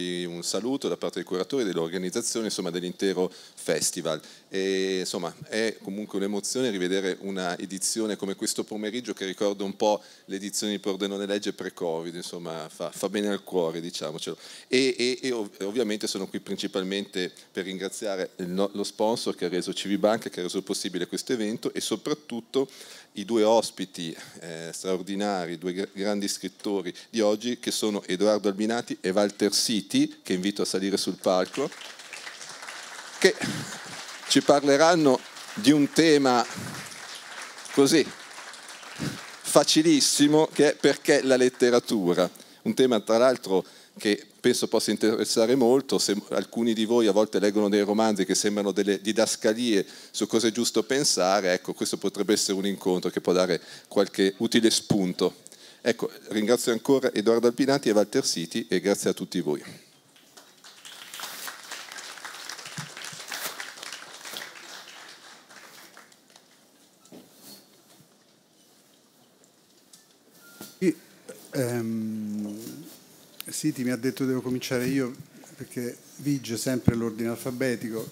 darvi un saluto da parte dei curatori, dell'organizzazione, insomma dell'intero festival. E, insomma è comunque un'emozione rivedere una edizione come questo pomeriggio che ricorda un po' l'edizione di Pordenone Legge pre-Covid, insomma fa, fa, bene al cuore diciamocelo. E, e, e, ovviamente sono qui principalmente per ringraziare lo sponsor che ha reso Civibanca, che ha reso possibile questo evento e soprattutto i due ospiti eh, straordinari, due grandi scrittori di oggi, che sono Edoardo Albinati e Walter Siti, che invito a salire sul palco, che ci parleranno di un tema così facilissimo che è perché la letteratura, un tema tra l'altro che penso possa interessare molto, se alcuni di voi a volte leggono dei romanzi che sembrano delle didascalie su cosa è giusto pensare, ecco, questo potrebbe essere un incontro che può dare qualche utile spunto. Ecco, ringrazio ancora Edoardo Alpinati e Walter Siti e grazie a tutti voi. um sì, ti mi ha detto devo cominciare io perché vige sempre l'ordine alfabetico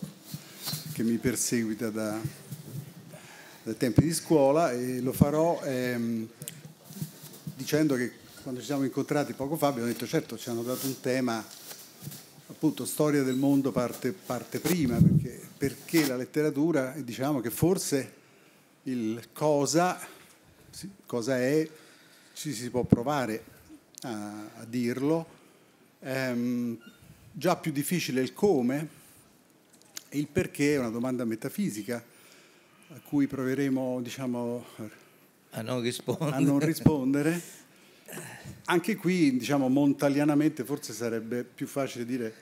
che mi perseguita da, dai tempi di scuola e lo farò ehm, dicendo che quando ci siamo incontrati poco fa abbiamo detto certo ci hanno dato un tema appunto storia del mondo parte, parte prima perché, perché, la letteratura diciamo che forse il cosa, cosa è ci si può provare a, a dirlo, ehm, già più difficile il come, e il perché è una domanda metafisica a cui proveremo diciamo, a, non a, non rispondere. Anche qui, diciamo, montalianamente forse sarebbe più facile dire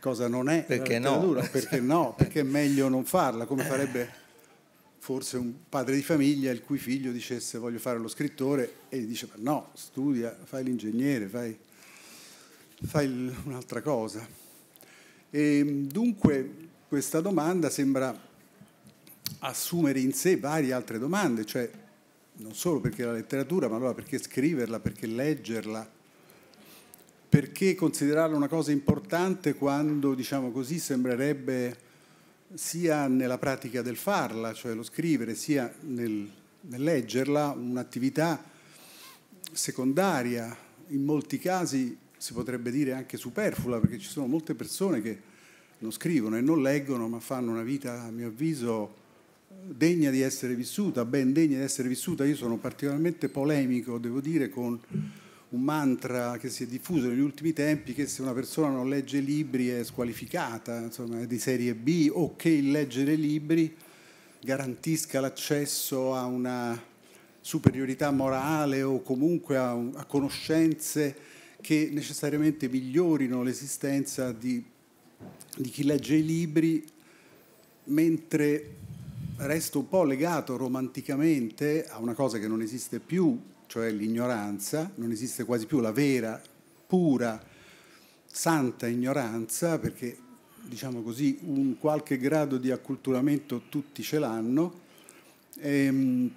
cosa non è perché la no. perché no, perché è meglio non farla, come farebbe forse un padre di famiglia il cui figlio dicesse voglio fare lo scrittore e gli diceva no, studia, fai l'ingegnere, fai, fai un'altra cosa. E, dunque questa domanda sembra assumere in sé varie altre domande, cioè non solo perché la letteratura, ma allora perché scriverla, perché leggerla, perché considerarla una cosa importante quando, diciamo così, sembrerebbe sia nella pratica del farla, cioè lo scrivere, sia nel, nel leggerla, un'attività secondaria, in molti casi si potrebbe dire anche superflua, perché ci sono molte persone che non scrivono e non leggono, ma fanno una vita, a mio avviso, degna di essere vissuta, ben degna di essere vissuta. Io sono particolarmente polemico, devo dire, con un mantra che si è diffuso negli ultimi tempi che se una persona non legge libri è squalificata, insomma è di serie B o che il leggere libri garantisca l'accesso a una superiorità morale o comunque a, a conoscenze che necessariamente migliorino l'esistenza di, di chi legge i libri, mentre resto un po' legato romanticamente a una cosa che non esiste più, cioè l'ignoranza, non esiste quasi più la vera, pura, santa ignoranza, perché diciamo così un qualche grado di acculturamento tutti ce l'hanno, ehm,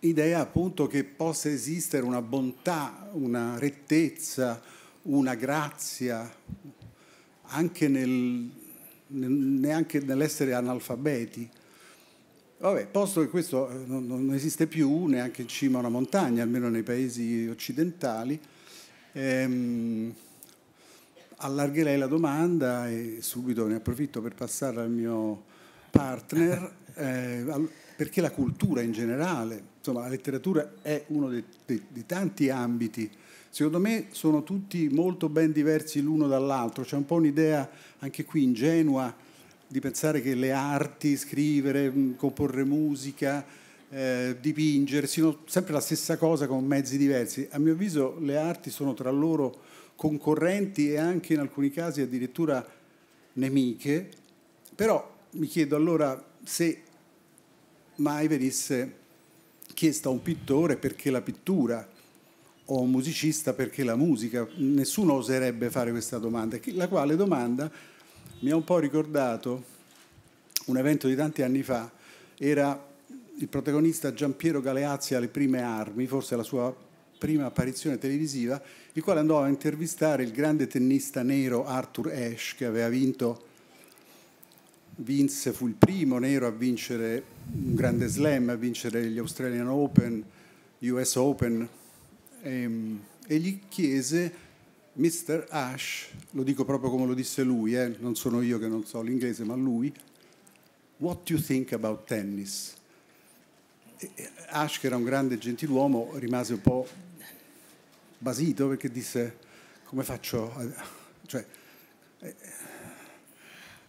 idea appunto che possa esistere una bontà, una rettezza, una grazia, anche nel, neanche nell'essere analfabeti. Vabbè, posto che questo eh, non, non, esiste più neanche in cima a una montagna, almeno nei paesi occidentali, ehm, allargherei la domanda e subito ne approfitto per passare al mio partner, eh, perché la cultura in generale, insomma la letteratura è uno dei tanti ambiti secondo me sono tutti molto ben diversi l'uno dall'altro, c'è un po' un'idea anche qui ingenua di pensare che le arti, scrivere, mm, comporre musica, eh, dipingere, siano sempre la stessa cosa con mezzi diversi. A mio avviso le arti sono tra loro concorrenti e anche in alcuni casi addirittura nemiche, però mi chiedo allora se mai venisse chiesta a un pittore perché la pittura o un musicista perché la musica, nessuno oserebbe fare questa domanda, la quale domanda mi ha un po' ricordato un evento di tanti anni fa, era il protagonista Giampiero Galeazzi alle prime armi, forse la sua prima apparizione televisiva, il quale andò a intervistare il grande tennista nero Arthur Ashe, che aveva vinto, vinse, fu il primo nero a vincere un grande slam, a vincere gli Australian Open, US Open, e, ehm, e gli chiese Mr. Ash, lo dico proprio come lo disse lui, eh? non sono io che non so l'inglese, ma lui, What do you think about tennis? Ash, che era un grande gentiluomo, rimase un po' basito perché disse, come faccio? Cioè, eh, eh,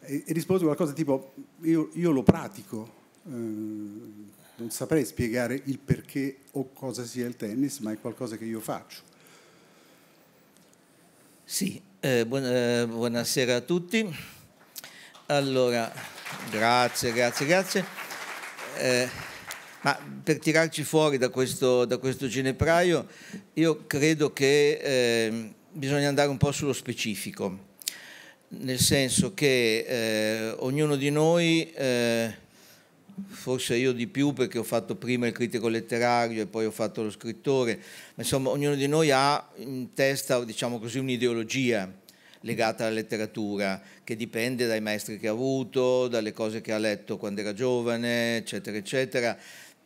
e, e rispose qualcosa tipo, io, io lo pratico, eh, non saprei spiegare il perché o cosa sia il tennis, ma è qualcosa che io faccio. Sì, eh, buona, eh, buonasera a tutti. Allora, grazie, grazie, grazie. Eh, ma per tirarci fuori da questo, da questo ginepraio, io credo che ehm, bisogna andare un po' sullo specifico, nel senso che eh, ognuno di noi eh, forse io di più perché ho fatto prima il critico letterario e poi ho fatto lo scrittore, ma insomma ognuno di noi ha in testa, diciamo così, un'ideologia legata alla letteratura, che dipende dai maestri che ha avuto, dalle cose che ha letto quando era giovane, eccetera, eccetera.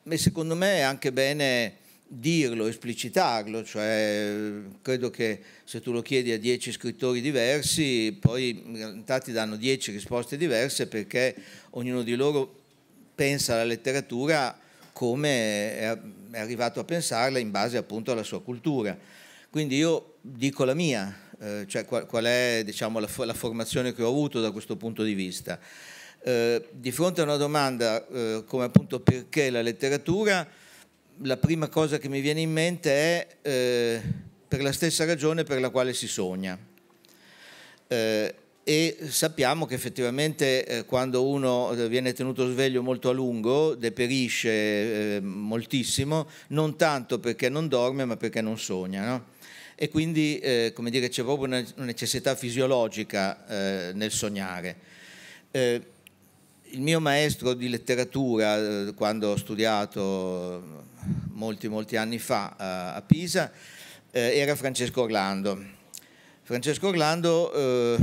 E secondo me è anche bene dirlo, esplicitarlo, cioè credo che se tu lo chiedi a dieci scrittori diversi, poi in realtà ti danno dieci risposte diverse perché ognuno di loro pensa la letteratura come è arrivato a pensarla in base appunto alla sua cultura. Quindi io dico la mia, eh, cioè qual, è diciamo, la, formazione che ho avuto da questo punto di vista. Eh, di fronte a una domanda eh, come appunto perché la letteratura, la prima cosa che mi viene in mente è per la stessa ragione per la quale si sogna e sappiamo che effettivamente eh, quando uno eh, viene tenuto sveglio molto a lungo deperisce eh, moltissimo, non tanto perché non dorme ma perché non sogna. No? E quindi eh, come dire, c'è proprio una necessità fisiologica eh, nel sognare. Eh, il mio maestro di letteratura, quando ho studiato molti, molti anni fa a, a Pisa, era Francesco Orlando. Francesco Orlando eh,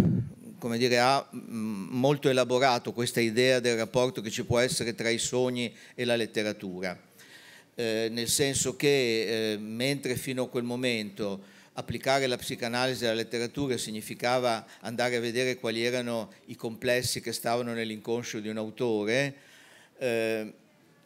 come dire, ha mm, molto elaborato questa idea del rapporto che ci può essere tra i sogni e la letteratura, eh, nel senso che eh, mentre fino a quel momento applicare la psicanalisi alla letteratura significava andare a vedere quali erano i complessi che stavano nell'inconscio di un autore, eh,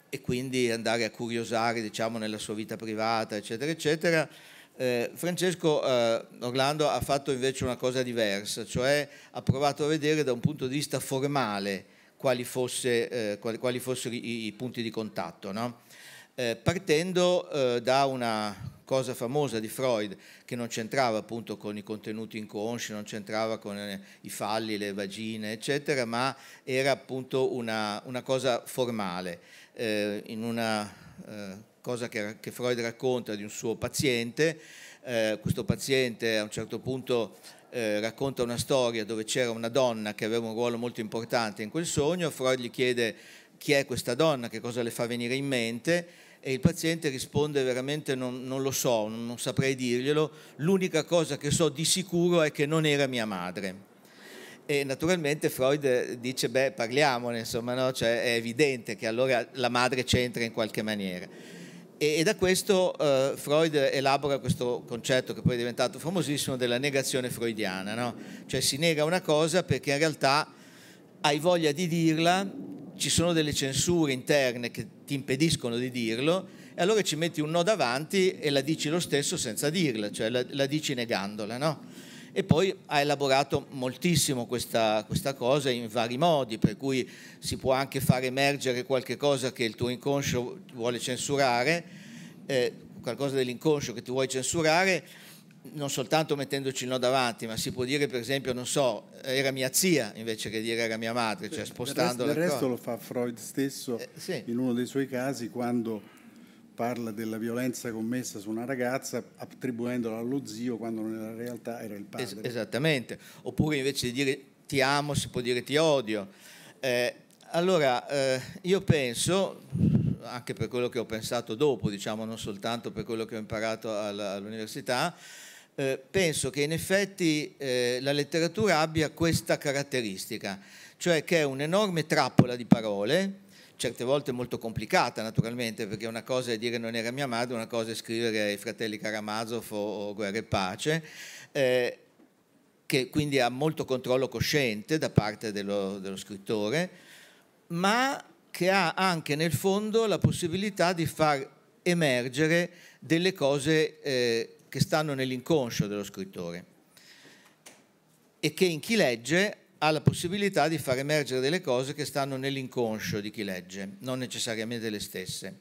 e quindi andare a curiosare diciamo, nella sua vita privata, eccetera, eccetera, eh, Francesco eh, Orlando ha fatto invece una cosa diversa, cioè ha provato a vedere da un punto di vista formale quali, fosse, eh, quali, quali fossero i, i, punti di contatto, no? Eh, partendo eh, da una cosa famosa di Freud che non c'entrava appunto con i contenuti inconsci, non c'entrava con eh, i falli, le vagine, eccetera, ma era appunto una, una cosa formale, in una cosa che, che, Freud racconta di un suo paziente, eh, questo paziente a un certo punto eh, racconta una storia dove c'era una donna che aveva un ruolo molto importante in quel sogno, Freud gli chiede chi è questa donna, che cosa le fa venire in mente e il paziente risponde veramente non, non lo so, non, non saprei dirglielo, l'unica cosa che so di sicuro è che non era mia madre. E naturalmente Freud dice, beh, parliamone, insomma, no? cioè, è evidente che allora la madre c'entra in qualche maniera. E, e da questo eh, Freud elabora questo concetto che poi è diventato famosissimo della negazione freudiana, no? cioè si nega una cosa perché in realtà hai voglia di dirla, ci sono delle censure interne che ti impediscono di dirlo e allora ci metti un no davanti e la dici lo stesso senza dirla, cioè la, la dici negandola. No? e poi ha elaborato moltissimo questa, questa, cosa in vari modi, per cui si può anche far emergere qualche cosa che il tuo inconscio vuole censurare, eh, qualcosa dell'inconscio che ti vuoi censurare, non soltanto mettendoci il no davanti, ma si può dire per esempio, non so, era mia zia invece che dire era mia madre, cioè spostando del resto, del resto lo fa Freud stesso eh, sì. in uno dei suoi casi quando parla della violenza commessa su una ragazza attribuendola allo zio quando nella realtà era il padre. Es- esattamente, oppure invece di dire ti amo si può dire ti odio. Eh, allora eh, io penso, anche per quello che ho pensato dopo, diciamo non soltanto per quello che ho imparato alla, all'università, eh, penso che in effetti eh, la letteratura abbia questa caratteristica, cioè che è un'enorme trappola di parole, certe volte molto complicata naturalmente, perché una cosa è dire non era mia madre, una cosa è scrivere ai fratelli Karamazov o, Guerra e Pace, eh, che quindi ha molto controllo cosciente da parte dello, dello scrittore, ma che ha anche nel fondo la possibilità di far emergere delle cose eh, che stanno nell'inconscio dello scrittore e che in chi legge ha la possibilità di far emergere delle cose che stanno nell'inconscio di chi legge, non necessariamente le stesse.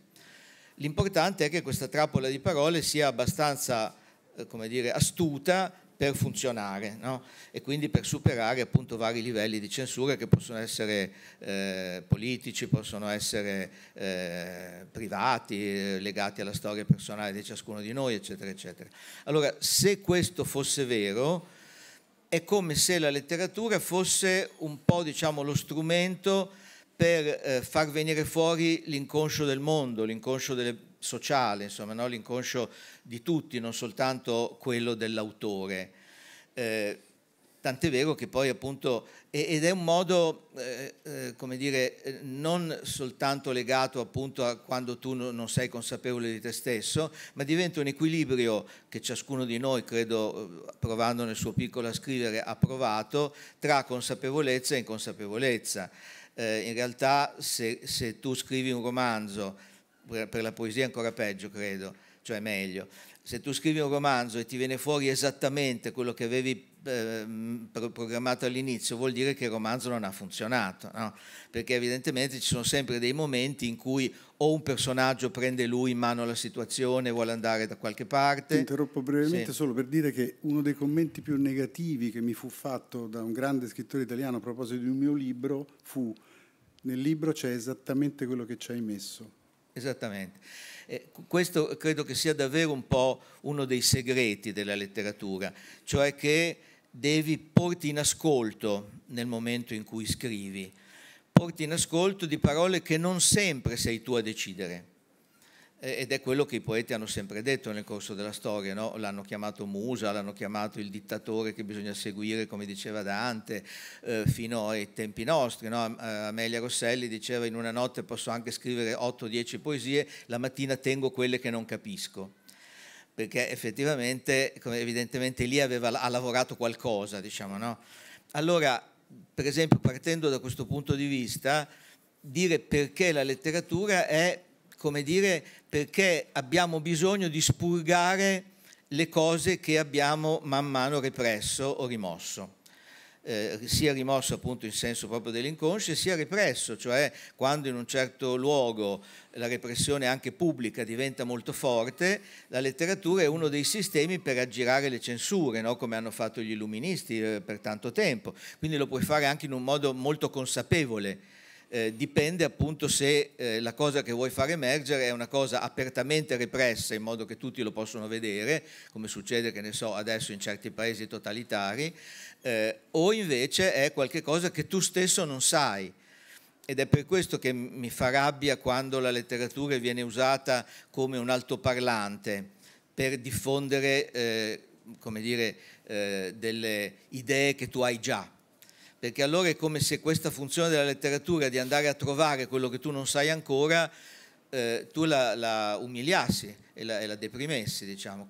L'importante è che questa trappola di parole sia abbastanza, eh, come dire, astuta per funzionare no? e quindi per superare appunto vari livelli di censura che possono essere eh, politici, possono essere eh, privati, eh, legati alla storia personale di ciascuno di noi, eccetera, eccetera. Allora, se questo fosse vero, è come se la letteratura fosse un po' diciamo, lo strumento per eh, far venire fuori l'inconscio del mondo, l'inconscio sociale, no? l'inconscio di tutti, non soltanto quello dell'autore. Eh, tant'è vero che poi appunto, ed è un modo, eh, eh, come dire, non soltanto legato appunto a quando tu non sei consapevole di te stesso, ma diventa un equilibrio che ciascuno di noi, credo, provando nel suo piccolo a scrivere, ha provato tra consapevolezza e inconsapevolezza. Eh, in realtà se, se, tu scrivi un romanzo, per, per la poesia è ancora peggio credo, cioè meglio, se tu scrivi un romanzo e ti viene fuori esattamente quello che avevi Ehm, programmato all'inizio vuol dire che il romanzo non ha funzionato, no? perché evidentemente ci sono sempre dei momenti in cui o un personaggio prende lui in mano la situazione, vuole andare da qualche parte. Ti interrompo brevemente sì. solo per dire che uno dei commenti più negativi che mi fu fatto da un grande scrittore italiano a proposito di un mio libro fu nel libro c'è esattamente quello che ci hai messo. Esattamente. Eh, questo credo che sia davvero un po' uno dei segreti della letteratura, cioè che devi porti in ascolto nel momento in cui scrivi, porti in ascolto di parole che non sempre sei tu a decidere. Ed è quello che i poeti hanno sempre detto nel corso della storia, no? l'hanno chiamato Musa, l'hanno chiamato il dittatore che bisogna seguire, come diceva Dante, eh, fino ai tempi nostri. No? Eh, Amelia Rosselli diceva in una notte posso anche scrivere 8-10 poesie, la mattina tengo quelle che non capisco perché effettivamente, evidentemente lì aveva, ha lavorato qualcosa, diciamo, no? Allora, per esempio, partendo da questo punto di vista, dire perché la letteratura è, come dire, perché abbiamo bisogno di spurgare le cose che abbiamo man mano represso o rimosso eh, sia rimosso appunto in senso proprio dell'inconscio e sia represso, cioè quando in un certo luogo la repressione anche pubblica diventa molto forte, la letteratura è uno dei sistemi per aggirare le censure, no? come hanno fatto gli illuministi eh, per tanto tempo, quindi lo puoi fare anche in un modo molto consapevole eh, dipende appunto se eh, la cosa che vuoi far emergere è una cosa apertamente repressa in modo che tutti lo possono vedere, come succede che ne so adesso in certi paesi totalitari, eh, o invece è qualcosa che tu stesso non sai. Ed è per questo che mi fa rabbia quando la letteratura viene usata come un altoparlante per diffondere, eh, come dire, eh, delle idee che tu hai già perché allora è come se questa funzione della letteratura di andare a trovare quello che tu non sai ancora, eh, tu la, la umiliassi e la, e la deprimessi, diciamo.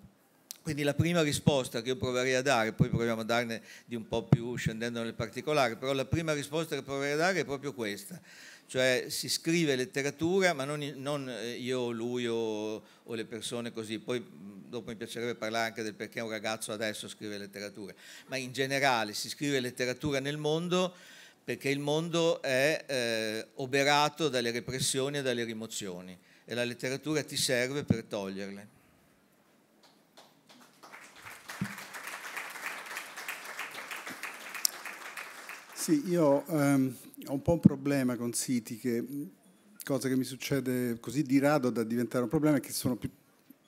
Quindi la prima risposta che io proverei a dare, poi proviamo a darne di un po' più scendendo nel particolare, però la prima risposta che proverei a dare è proprio questa, cioè si scrive letteratura, ma non, non eh, io, lui o, o le persone così, poi dopo mi piacerebbe parlare anche del perché un ragazzo adesso scrive letteratura, ma in generale si scrive letteratura nel mondo perché il mondo è eh, oberato dalle repressioni e dalle rimozioni e la letteratura ti serve per toglierle. Sì, io ehm, ho un po' un problema con siti che cosa che mi succede così di rado da diventare un problema è che sono più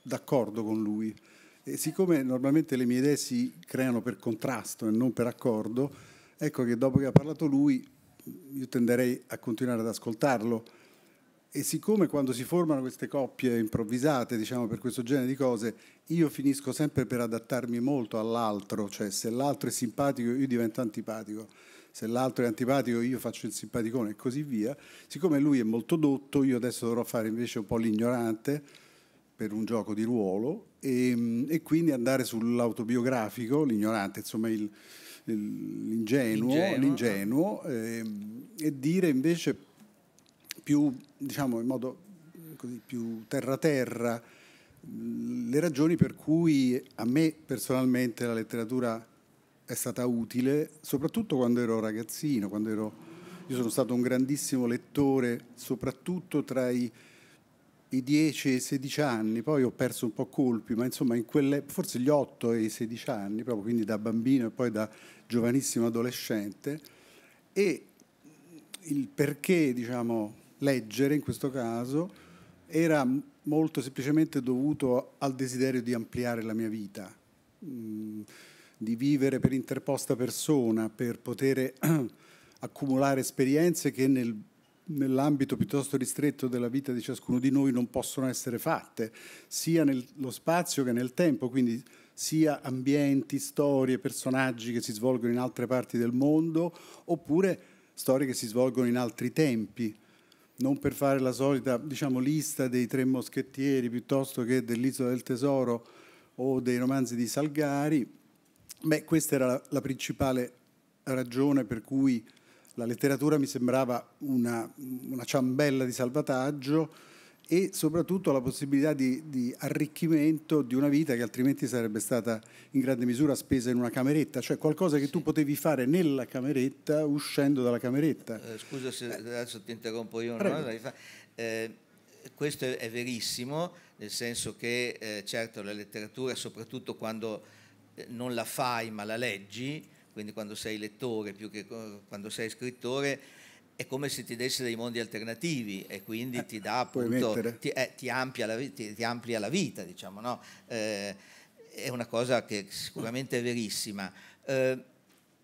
d'accordo con lui. E siccome normalmente le mie idee si creano per contrasto e non per accordo, ecco che dopo che ha parlato lui io tenderei a continuare ad ascoltarlo. E siccome quando si formano queste coppie improvvisate, diciamo per questo genere di cose, io finisco sempre per adattarmi molto all'altro, cioè se l'altro è simpatico io divento antipatico, se l'altro è antipatico io faccio il simpaticone e così via. Siccome lui è molto dotto, io adesso dovrò fare invece un po' l'ignorante per un gioco di ruolo e, mm, e quindi andare sull'autobiografico, l'ignorante, insomma il, il, l'ingenuo, l'ingenuo, l'ingenuo eh, e dire invece più, diciamo in modo così, più terra-terra mm, le ragioni per cui a me personalmente la letteratura è stata utile, soprattutto quando ero ragazzino, quando ero... Io sono stato un grandissimo lettore, soprattutto tra i i 10 e i 16 anni, poi ho perso un po' colpi, ma insomma in quelle, forse gli 8 e i 16 anni, proprio quindi da bambino e poi da giovanissimo adolescente, e il perché, diciamo, leggere in questo caso era molto semplicemente dovuto al desiderio di ampliare la mia vita, mm, di vivere per interposta persona, per poter accumulare esperienze che nel nell'ambito piuttosto ristretto della vita di ciascuno di noi non possono essere fatte, sia nello spazio che nel tempo, quindi sia ambienti, storie, personaggi che si svolgono in altre parti del mondo, oppure storie che si svolgono in altri tempi. Non per fare la solita diciamo, lista dei tre moschettieri piuttosto che dell'isola del tesoro o dei romanzi di Salgari, beh, questa era la, la principale ragione per cui la letteratura mi sembrava una, una ciambella di salvataggio e soprattutto la possibilità di, di, arricchimento di una vita che altrimenti sarebbe stata in grande misura spesa in una cameretta, cioè qualcosa che tu potevi fare nella cameretta uscendo dalla cameretta. Eh, scusa se eh. adesso ti interrompo io una eh, questo è verissimo, nel senso che eh, certo la letteratura, soprattutto quando eh, non la fai ma la leggi, quindi quando sei lettore più che quando sei scrittore è come se ti desse dei mondi alternativi e quindi eh, ti dà appunto, ti, eh, ti, amplia la, ti, ti, amplia la, vita, diciamo, no? eh, è una cosa che sicuramente è verissima. Eh,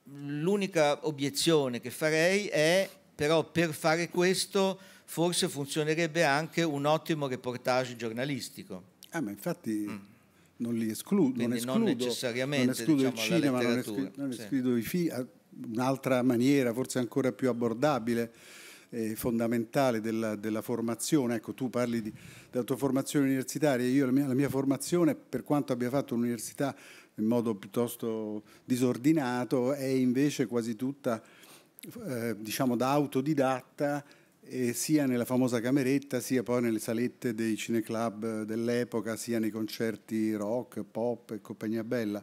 l'unica obiezione che farei è però per fare questo forse funzionerebbe anche un ottimo reportage giornalistico. Ah, ma infatti mm non li escludo, non, escludo, non necessariamente non escludo diciamo, il cinema, non escludo, non escludo sì. i film, un'altra maniera forse ancora più abbordabile eh, fondamentale della, della, formazione. Ecco, tu parli di, della tua formazione universitaria, io la mia, la mia formazione, per quanto abbia fatto l'università in modo piuttosto disordinato, è invece quasi tutta, eh, diciamo, da autodidatta eh, sia nella famosa cameretta, sia poi nelle salette dei cineclub dell'epoca, sia nei concerti rock, pop e compagnia bella.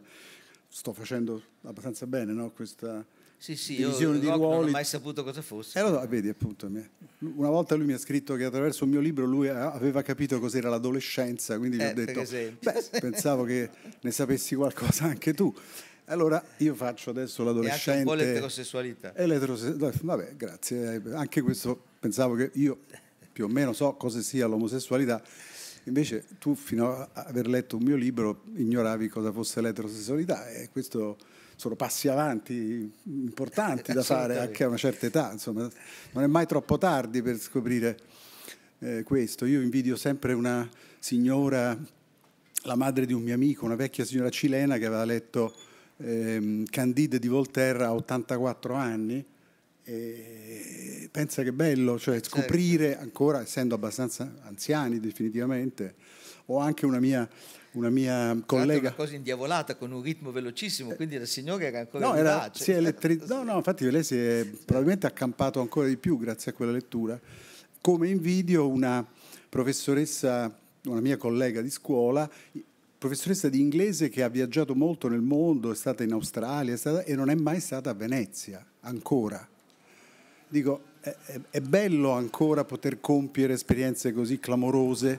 Sto facendo abbastanza bene no? questa sì, sì, divisione io, di ruoli. Non ho mai saputo cosa fosse. Eh, allora, eh, vedi, appunto, una volta lui mi ha scritto che attraverso un mio libro lui aveva capito cos'era l'adolescenza, quindi gli eh, ho detto, beh, pensavo che ne sapessi qualcosa anche tu. Allora io faccio adesso l'adolescente. E anche un po' l'eterosessualità. E l'eterosessualità. Vabbè, grazie. Eh, anche questo pensavo che io più o meno so cosa sia l'omosessualità, invece tu fino ad aver letto un mio libro ignoravi cosa fosse l'eterosessualità e questo sono passi avanti importanti da fare anche a una certa età, insomma non è mai troppo tardi per scoprire eh, questo. Io invidio sempre una signora, la madre di un mio amico, una vecchia signora cilena che aveva letto ehm, Candide di Volterra a 84 anni e pensa che bello, cioè certo. scoprire certo. ancora, essendo abbastanza anziani definitivamente, ho anche una mia, una mia collega... Una cosa indiavolata con un ritmo velocissimo, quindi la signora era ancora... No, era, cioè, si è elettri- no, no, infatti lei si è probabilmente accampato ancora di più grazie a quella lettura. Come invidio una professoressa, una mia collega di scuola, professoressa di inglese che ha viaggiato molto nel mondo, è stata in Australia è stata, e non è mai stata a Venezia ancora dico, è, è, bello ancora poter compiere esperienze così clamorose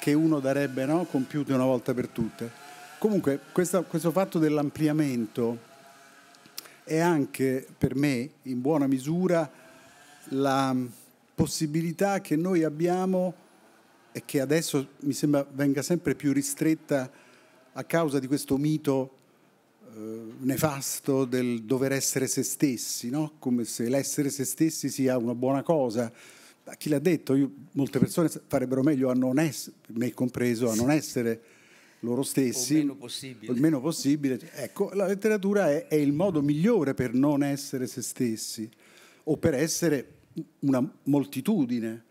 che uno darebbe no, compiute una volta per tutte. Comunque questa, questo fatto dell'ampliamento è anche per me in buona misura la possibilità che noi abbiamo e che adesso mi sembra venga sempre più ristretta a causa di questo mito eh, nefasto del dover essere se stessi, no? come se l'essere se stessi sia una buona cosa. Ma chi l'ha detto? Io, molte persone farebbero meglio a non essere, me compreso, a non essere loro stessi. O meno possibile. O il meno possibile. Ecco, la letteratura è, è il modo migliore per non essere se stessi o per essere una moltitudine,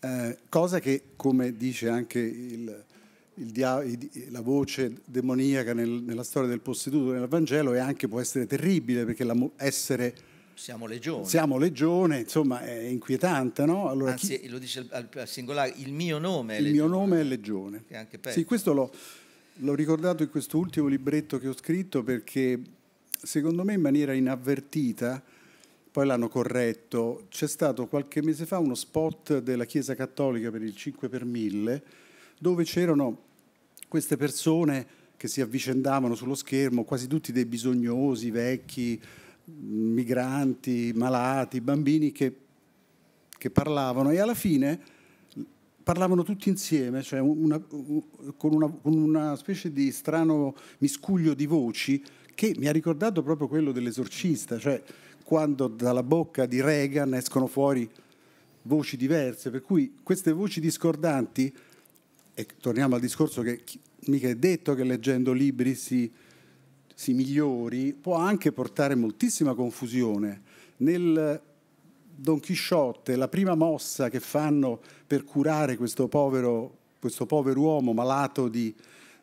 eh, cosa che, come dice anche il la voce demoniaca nel, nella storia del posseduto nel Vangelo è anche, può essere terribile perché la, essere... Siamo legione. Siamo legione, insomma è inquietante, no? Allora, Anzi, chi... lo dice al, al, singolare, il mio nome è il legione. Il mio nome è legione. è anche Sì, questo l'ho, l'ho ricordato in questo ultimo libretto che ho scritto perché secondo me in maniera inavvertita, poi l'hanno corretto, c'è stato qualche mese fa uno spot della Chiesa Cattolica per il 5 per 1000 dove c'erano queste persone che si avvicendavano sullo schermo, quasi tutti dei bisognosi, vecchi, migranti, malati, bambini che, che parlavano e alla fine parlavano tutti insieme, cioè una, con, una, con una specie di strano miscuglio di voci che mi ha ricordato proprio quello dell'esorcista, cioè quando dalla bocca di Reagan escono fuori voci diverse, per cui queste voci discordanti e torniamo al discorso che mica è detto che leggendo libri si, si migliori, può anche portare moltissima confusione. Nel Don Chisciotte, la prima mossa che fanno per curare questo povero, questo povero uomo malato di,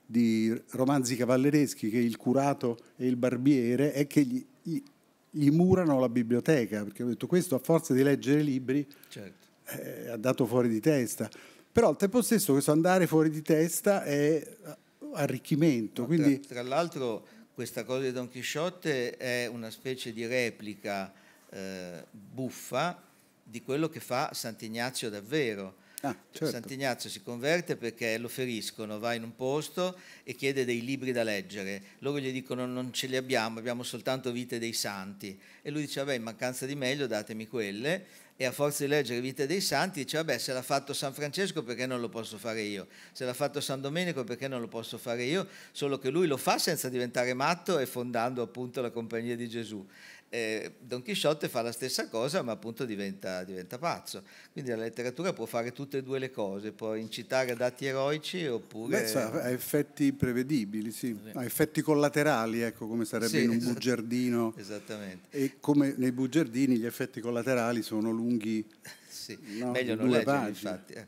di romanzi cavallereschi che è il curato e il barbiere è che gli, gli, gli murano la biblioteca, perché ho detto questo a forza di leggere libri certo. eh, ha dato fuori di testa. Però al tempo stesso questo andare fuori di testa è eh, arricchimento. quindi... tra, tra l'altro questa cosa di Don Chisciotte è una specie di replica eh, buffa di quello che fa Sant'Ignazio davvero, Ah, cioè, certo. Sant'Ignazio si converte perché lo feriscono, va in un posto e chiede dei libri da leggere. Loro gli dicono non ce li abbiamo, abbiamo soltanto vite dei santi. E lui dice, vabbè, in mancanza di meglio datemi quelle. E a forza di leggere Vite dei Santi dice, vabbè, se l'ha fatto San Francesco perché non lo posso fare io? Se l'ha fatto San Domenico perché non lo posso fare io? Solo che lui lo fa senza diventare matto e fondando appunto la compagnia di Gesù eh, Don Chisciotte fa la stessa cosa ma appunto diventa, diventa, pazzo. Quindi la letteratura può fare tutte e due le cose, può incitare ad atti eroici oppure... Beh, sa, ha effetti prevedibili, sì. ha effetti collaterali, ecco come sarebbe sì, in un esatt- bugiardino. Esattamente. E come nei bugiardini gli effetti collaterali sono lunghi. sì, no, meglio non leggerli infatti. Eh.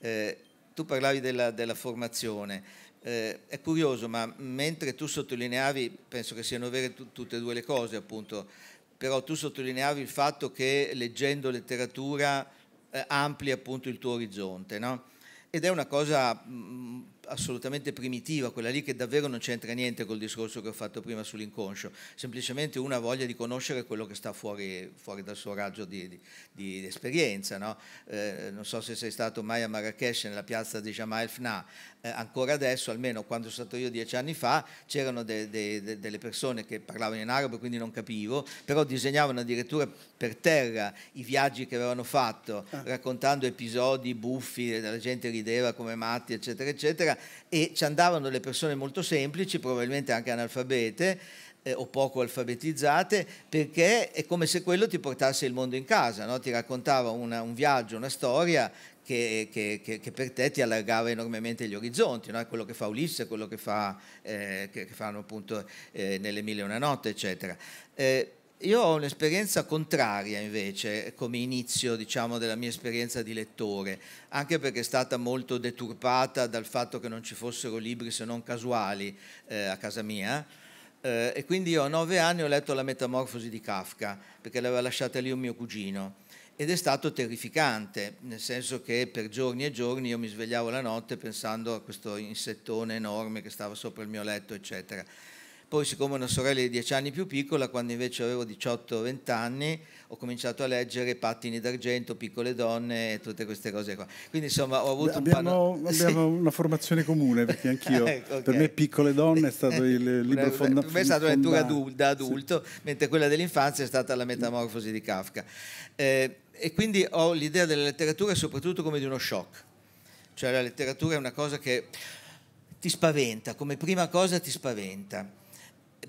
eh, tu parlavi della, della formazione. Eh, è curioso, ma mentre tu sottolineavi, penso che siano vere t- tutte e due le cose, appunto, però tu sottolineavi il fatto che leggendo letteratura eh, ampli appunto il tuo orizzonte, no? Ed è una cosa mh, mm, assolutamente primitiva, quella lì che davvero non c'entra niente col discorso che ho fatto prima sull'inconscio, semplicemente una voglia di conoscere quello che sta fuori, fuori dal suo raggio di, di, di esperienza. No? Eh, non so se sei stato mai a Marrakesh nella piazza di Jamal Fna, eh, ancora adesso, almeno quando sono stato io dieci anni fa, c'erano de, de, de, delle persone che parlavano in arabo, quindi non capivo, però disegnavano addirittura per terra i viaggi che avevano fatto, ah. raccontando episodi buffi, la gente rideva come matti, eccetera, eccetera e ci andavano delle persone molto semplici, probabilmente anche analfabete eh, o poco alfabetizzate, perché è come se quello ti portasse il mondo in casa, no? ti raccontava una, un viaggio, una storia che, che, che, per te ti allargava enormemente gli orizzonti, no? quello che fa Ulisse, quello che, fa, eh, che fanno appunto eh, nelle Mille e una notte, eccetera. Eh, io ho un'esperienza contraria invece come inizio diciamo, della mia esperienza di lettore, anche perché è stata molto deturpata dal fatto che non ci fossero libri se non casuali eh, a casa mia. Eh, e quindi io a nove anni ho letto La Metamorfosi di Kafka, perché l'aveva lasciata lì un mio cugino. Ed è stato terrificante, nel senso che per giorni e giorni io mi svegliavo la notte pensando a questo insettone enorme che stava sopra il mio letto, eccetera. Poi, siccome una sorella di 10 anni più piccola, quando invece avevo 18-20 anni, ho cominciato a leggere Pattini d'argento, Piccole donne e tutte queste cose qua. Quindi, insomma, ho avuto abbiamo, un panno... Abbiamo sì. una formazione comune, perché anch'io, okay. per me Piccole donne è stato il libro fondamentale. Per me è stata fonda... una lettura da adulto, sì. mentre quella dell'infanzia è stata la metamorfosi di Kafka. Eh, e quindi ho l'idea della letteratura soprattutto come di uno shock. Cioè la letteratura è una cosa che ti spaventa, come prima cosa ti spaventa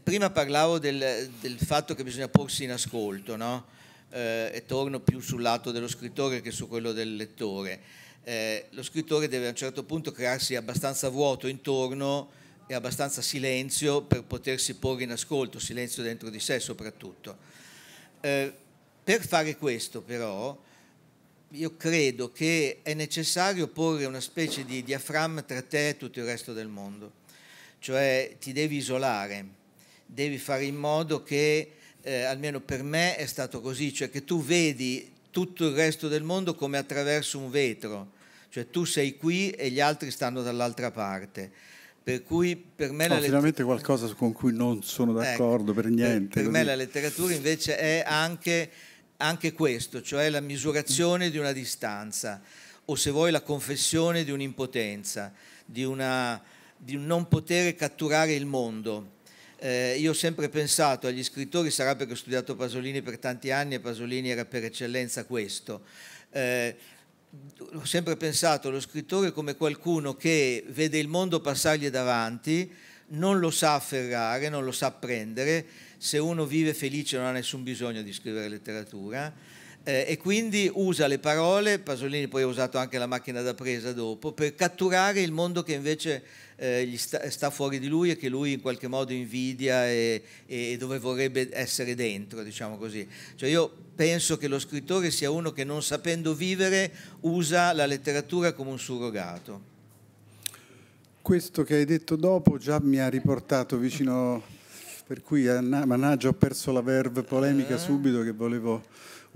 prima parlavo del, del, fatto che bisogna porsi in ascolto, no? eh, e torno più sul lato dello scrittore che su quello del lettore. Eh, lo scrittore deve a un certo punto crearsi abbastanza vuoto intorno e abbastanza silenzio per potersi porre in ascolto, silenzio dentro di sé soprattutto. Eh, per fare questo però io credo che è necessario porre una specie di diaframma tra te e tutto il resto del mondo, cioè ti devi isolare devi fare in modo che, eh, almeno per me è stato così, cioè che tu vedi tutto il resto del mondo come attraverso un vetro, cioè tu sei qui e gli altri stanno dall'altra parte. Per cui per me no, la letteratura... qualcosa con cui non sono ecco, d'accordo ecco, per niente. Per, per me la letteratura invece è anche, anche questo, cioè la misurazione di una distanza o se vuoi la confessione di un'impotenza, di, una, di un non potere catturare il mondo eh, io ho sempre pensato agli scrittori, sarà perché ho studiato Pasolini per tanti anni e Pasolini era per eccellenza questo. Eh, ho sempre pensato allo scrittore come qualcuno che vede il mondo passargli davanti, non lo sa afferrare, non lo sa prendere. Se uno vive felice non ha nessun bisogno di scrivere letteratura eh, e quindi usa le parole, Pasolini poi ha usato anche la macchina da presa dopo, per catturare il mondo che invece eh, sta, sta, fuori di lui e che lui in qualche modo invidia e, e, dove vorrebbe essere dentro, diciamo così. Cioè io penso che lo scrittore sia uno che non sapendo vivere usa la letteratura come un surrogato. Questo che hai detto dopo già mi ha riportato vicino, per cui mannaggia ho perso la verve polemica eh. subito che volevo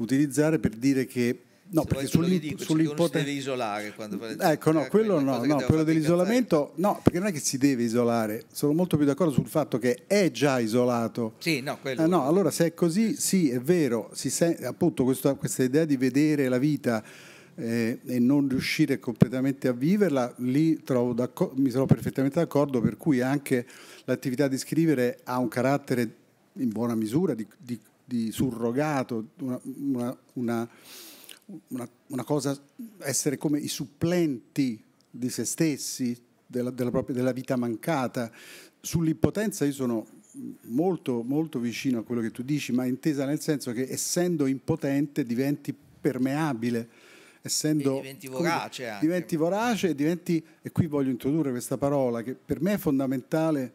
utilizzare per dire che No, perché perché sull'impotenza. Sull deve isolare quando Ecco, no, quello no, no quello dell'isolamento, no, perché non è che si deve isolare, sono molto più d'accordo sul fatto che è già isolato. Sì, no, quello. Eh, no, allora se è così, sì, è vero, si sente, appunto questo, questa idea di vedere la vita eh, e non riuscire completamente a viverla, lì trovo mi sono perfettamente d'accordo, per cui anche l'attività di scrivere ha un carattere in buona misura di, di di surrogato, una, una, una una, una, cosa, essere come i supplenti di se stessi, della, della, propria, della vita mancata. Sull'impotenza io sono molto, molto vicino a quello che tu dici, ma intesa nel senso che essendo impotente diventi permeabile. Essendo, e diventi vorace come, diventi vorace e diventi e qui voglio introdurre questa parola che per me è fondamentale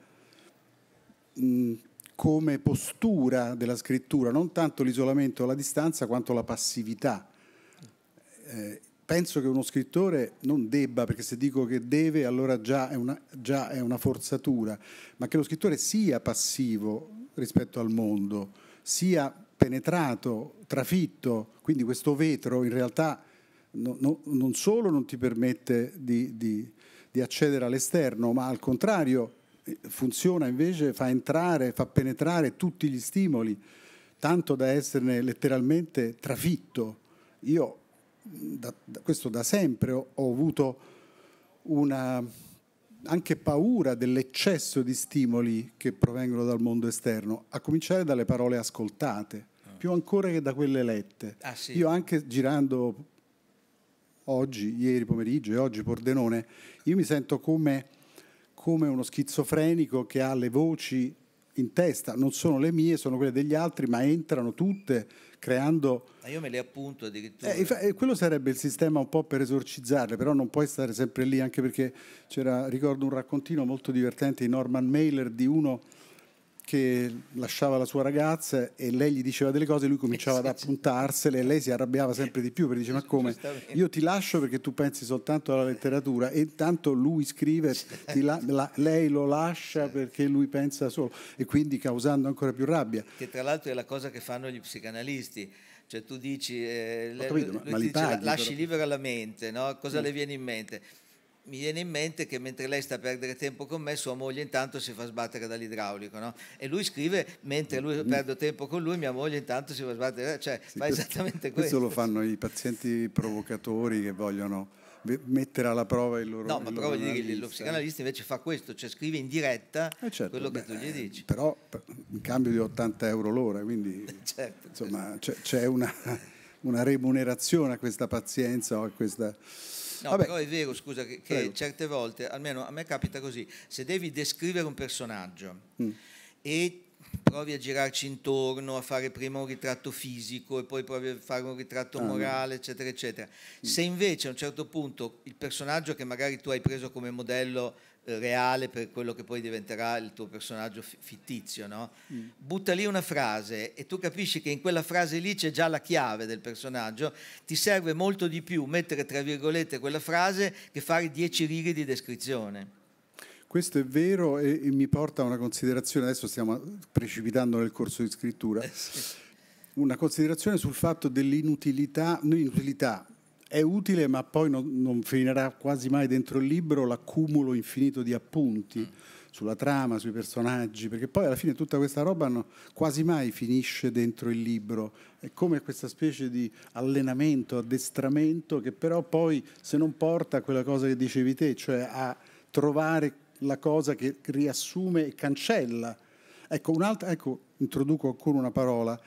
mh, come postura della scrittura, non tanto l'isolamento o la distanza quanto la passività. Eh, penso che uno scrittore non debba, perché se dico che deve allora già è, una, già è una forzatura, ma che lo scrittore sia passivo rispetto al mondo, sia penetrato, trafitto, quindi questo vetro in realtà no, no, non solo non ti permette di, di, di accedere all'esterno, ma al contrario funziona invece, fa entrare, fa penetrare tutti gli stimoli, tanto da esserne letteralmente trafitto. Io da, da, questo da sempre ho, ho avuto una, anche paura dell'eccesso di stimoli che provengono dal mondo esterno, a cominciare dalle parole ascoltate, ah. più ancora che da quelle lette. Ah, sì. Io anche girando oggi, ieri pomeriggio e oggi Pordenone, io mi sento come come uno schizofrenico che ha le voci in testa, non sono le mie, sono quelle degli altri, ma entrano tutte creando... Ma io me le appunto addirittura. Eh, eh quello sarebbe il sistema un po' per esorcizzarle, però non puoi stare sempre lì, anche perché c'era, ricordo un raccontino molto divertente di Norman Mailer di uno che lasciava la sua ragazza e lei gli diceva delle cose, lui cominciava eh, ad appuntarsele e lei si arrabbiava sempre di più perché diceva ma come? Io ti lascio perché tu pensi soltanto alla letteratura e intanto lui scrive, la, la, lei lo lascia certo. perché lui pensa solo e quindi causando ancora più rabbia. Che tra l'altro è la cosa che fanno gli psicanalisti cioè tu dici eh, capito, le, ma, ma dice, paghi, lasci però. libera la mente no? cosa sì. le viene in mente mi viene in mente che mentre lei sta a perdere tempo con me, sua moglie intanto si fa sbattere dall'idraulico, no? E lui scrive, mentre lui mm. perdo tempo con lui, mia moglie intanto si fa sbattere, eh, cioè sì, fa questo, esattamente questo. Questo lo fanno i pazienti provocatori che vogliono mettere alla prova il loro No, il ma loro però dire, lo psicanalista invece fa questo, cioè scrive in diretta eh certo, quello che beh, tu gli eh, dici. Però in cambio di 80 euro l'ora, quindi certo, insomma c'è una, una remunerazione a questa pazienza o a questa... No, Vabbè. però è vero, scusa, che, che certe volte, almeno a me capita così, se devi descrivere un personaggio mm. e provi a girarci intorno, a fare prima un ritratto fisico e poi provi a fare un ritratto ah, morale, eccetera, eccetera. Mm. Se invece a un certo punto il personaggio che magari tu hai preso come modello reale per quello che poi diventerà il tuo personaggio fittizio, no? Mm. Butta lì una frase e tu capisci che in quella frase lì c'è già la chiave del personaggio, ti serve molto di più mettere tra virgolette quella frase che fare dieci righe di descrizione. Questo è vero e, e mi porta a una considerazione, adesso stiamo precipitando nel corso di scrittura, eh sì. una considerazione sul fatto dell'inutilità, no, inutilità, è utile, ma poi non, non, finirà quasi mai dentro il libro l'accumulo infinito di appunti mm. sulla trama, sui personaggi, perché poi alla fine tutta questa roba no, quasi mai finisce dentro il libro. È come questa specie di allenamento, addestramento che però poi se non porta a quella cosa che dicevi te, cioè a trovare la cosa che riassume e cancella. Ecco, ecco introduco ancora una parola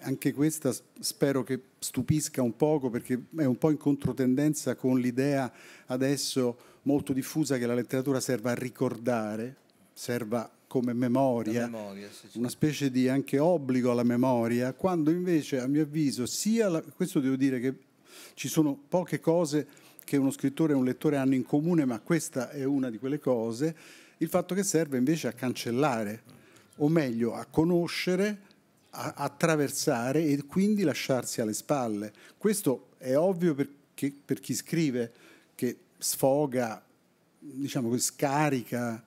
anche questa spero che stupisca un poco perché è un po' in controtendenza con l'idea adesso molto diffusa che la letteratura serva a ricordare, serva come memoria, memoria sì, sì. una specie di anche obbligo alla memoria, quando invece a mio avviso sia, la, questo devo dire che ci sono poche cose che uno scrittore e un lettore hanno in comune, ma questa è una di quelle cose, il fatto che serve invece a cancellare, o meglio a conoscere, attraversare e quindi lasciarsi alle spalle. Questo è ovvio perché, per chi scrive, che sfoga, diciamo, scarica,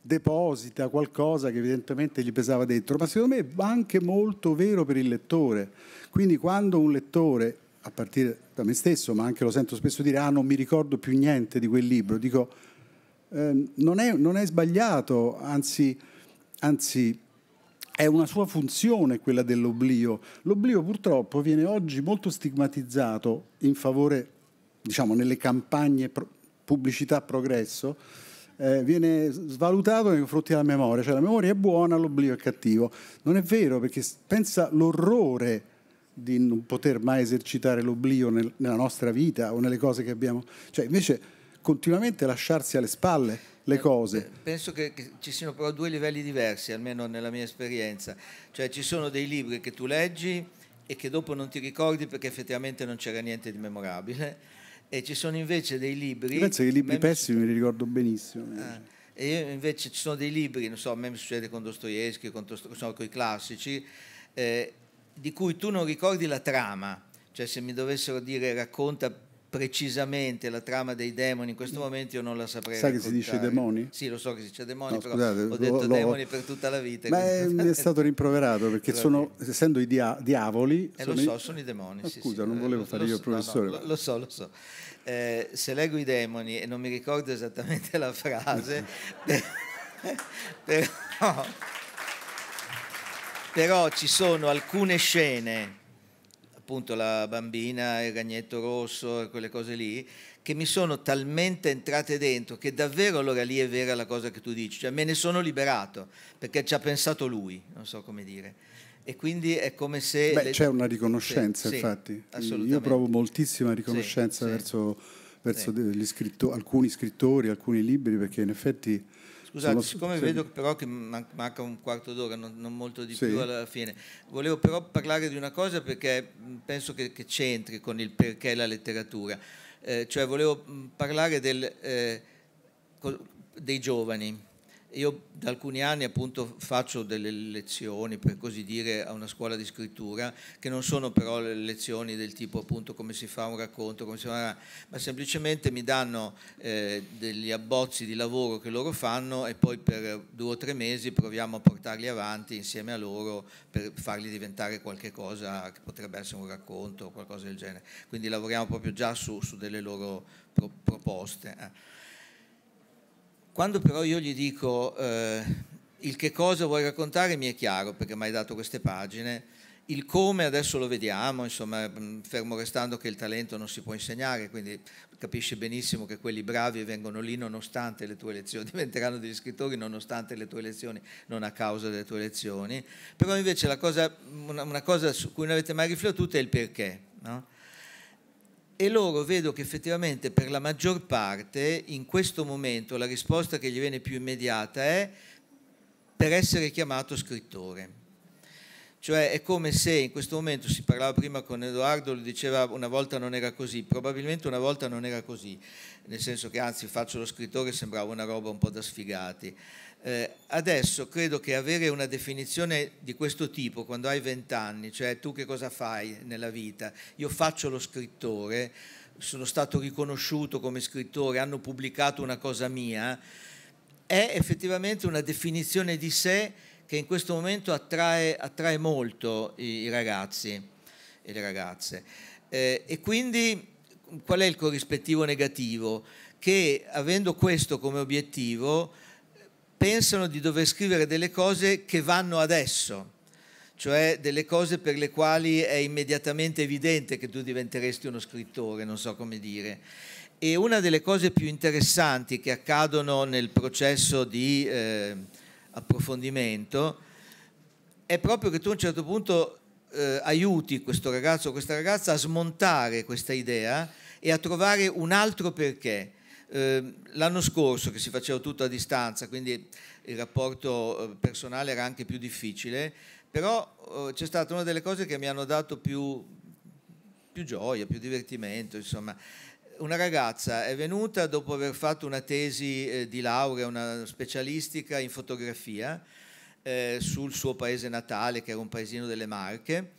deposita qualcosa che evidentemente gli pesava dentro, ma secondo me è anche molto vero per il lettore. Quindi quando un lettore, a partire da me stesso, ma anche lo sento spesso dire, ah non mi ricordo più niente di quel libro, dico, eh, non, è, non, è, sbagliato, anzi, anzi è una sua funzione quella dell'oblio. L'oblio purtroppo viene oggi molto stigmatizzato in favore, diciamo, nelle campagne pro pubblicità progresso, eh, viene svalutato nei confronti della memoria, cioè la memoria è buona, l'oblio è cattivo. Non è vero perché pensa l'orrore di non poter mai esercitare l'oblio nel nella nostra vita o nelle cose che abbiamo, cioè invece continuamente lasciarsi alle spalle le eh, cose. Penso che, che, ci siano però due livelli diversi, almeno nella mia esperienza. Cioè ci sono dei libri che tu leggi e che dopo non ti ricordi perché effettivamente non c'era niente di memorabile. E ci sono invece dei libri... Penso che i libri pessimi mi li ricordo benissimo. Ah. E invece ci sono dei libri, non so, a me mi succede con Dostoevsky, con, insomma, con i classici, eh, di cui tu non ricordi la trama. Cioè se mi dovessero dire racconta precisamente la trama dei demoni in questo mm. momento io non la saprei sai raccontare. che si dice demoni? sì lo so che si dice demoni no, però scusate, ho detto lo, demoni per tutta la vita ma è, è stato rimproverato perché sono essendo i dia diavoli eh, lo so i... sono i demoni ah, sì, scusa sì, non eh, volevo lo, fare lo io il professore no, no, lo, so lo so eh, se leggo i demoni e non mi ricordo esattamente la frase però però ci sono alcune scene appunto la bambina, il ragnetto rosso, e quelle cose lì, che mi sono talmente entrate dentro che davvero allora lì è vera la cosa che tu dici, cioè me ne sono liberato perché ci ha pensato lui, non so come dire. E quindi è come se... Beh, le... c'è una riconoscenza, sì, infatti. Sì, Io provo moltissima riconoscenza sì, verso, verso scrittori, alcuni scrittori, alcuni libri, perché in effetti Scusate, Sono... siccome sì. vedo però che manca un quarto d'ora, non, non molto di sì. più alla fine, volevo però parlare di una cosa perché penso che, che c'entri con il perché la letteratura, eh, cioè volevo parlare del, eh, dei giovani io da alcuni anni appunto faccio delle lezioni, per così dire, a una scuola di scrittura, che non sono però le lezioni del tipo appunto come si fa un racconto, come si fa una... ma semplicemente mi danno eh, degli abbozzi di lavoro che loro fanno e poi per due o tre mesi proviamo a portarli avanti insieme a loro per farli diventare qualche cosa che potrebbe essere un racconto o qualcosa del genere. Quindi lavoriamo proprio già su, su delle loro pro proposte. Eh. Quando però io gli dico eh, il che cosa vuoi raccontare mi è chiaro perché mi hai dato queste pagine, il come adesso lo vediamo, insomma, mm, fermo restando che il talento non si può insegnare, quindi capisci benissimo che quelli bravi vengono lì nonostante le tue lezioni, diventeranno degli scrittori nonostante le tue lezioni, non a causa delle tue lezioni. Però invece cosa, una, una, cosa su cui non avete mai riflettuto è il perché. No? e loro vedo che effettivamente per la maggior parte in questo momento la risposta che gli viene più immediata è per essere chiamato scrittore. Cioè è come se in questo momento, si parlava prima con Edoardo, lo diceva una volta non era così, probabilmente una volta non era così, nel senso che anzi faccio lo scrittore sembrava una roba un po' da sfigati. Eh, adesso credo che avere una definizione di questo tipo quando hai vent'anni, cioè tu che cosa fai nella vita? Io faccio lo scrittore, sono stato riconosciuto come scrittore, hanno pubblicato una cosa mia, è effettivamente una definizione di sé che in questo momento attrae, attrae molto i, ragazzi e le ragazze. Eh, e quindi qual è il corrispettivo negativo? Che avendo questo come obiettivo, pensano di dover scrivere delle cose che vanno adesso, cioè delle cose per le quali è immediatamente evidente che tu diventeresti uno scrittore, non so come dire. E una delle cose più interessanti che accadono nel processo di eh, approfondimento è proprio che tu a un certo punto eh, aiuti questo ragazzo o questa ragazza a smontare questa idea e a trovare un altro perché. Ehm, l'anno scorso che si faceva tutto a distanza, quindi il rapporto eh, personale era anche più difficile, però eh, c'è stata una delle cose che mi hanno dato più, più gioia, più divertimento, insomma una ragazza è venuta dopo aver fatto una tesi eh, di laurea, una specialistica in fotografia eh, sul suo paese natale, che era un paesino delle Marche,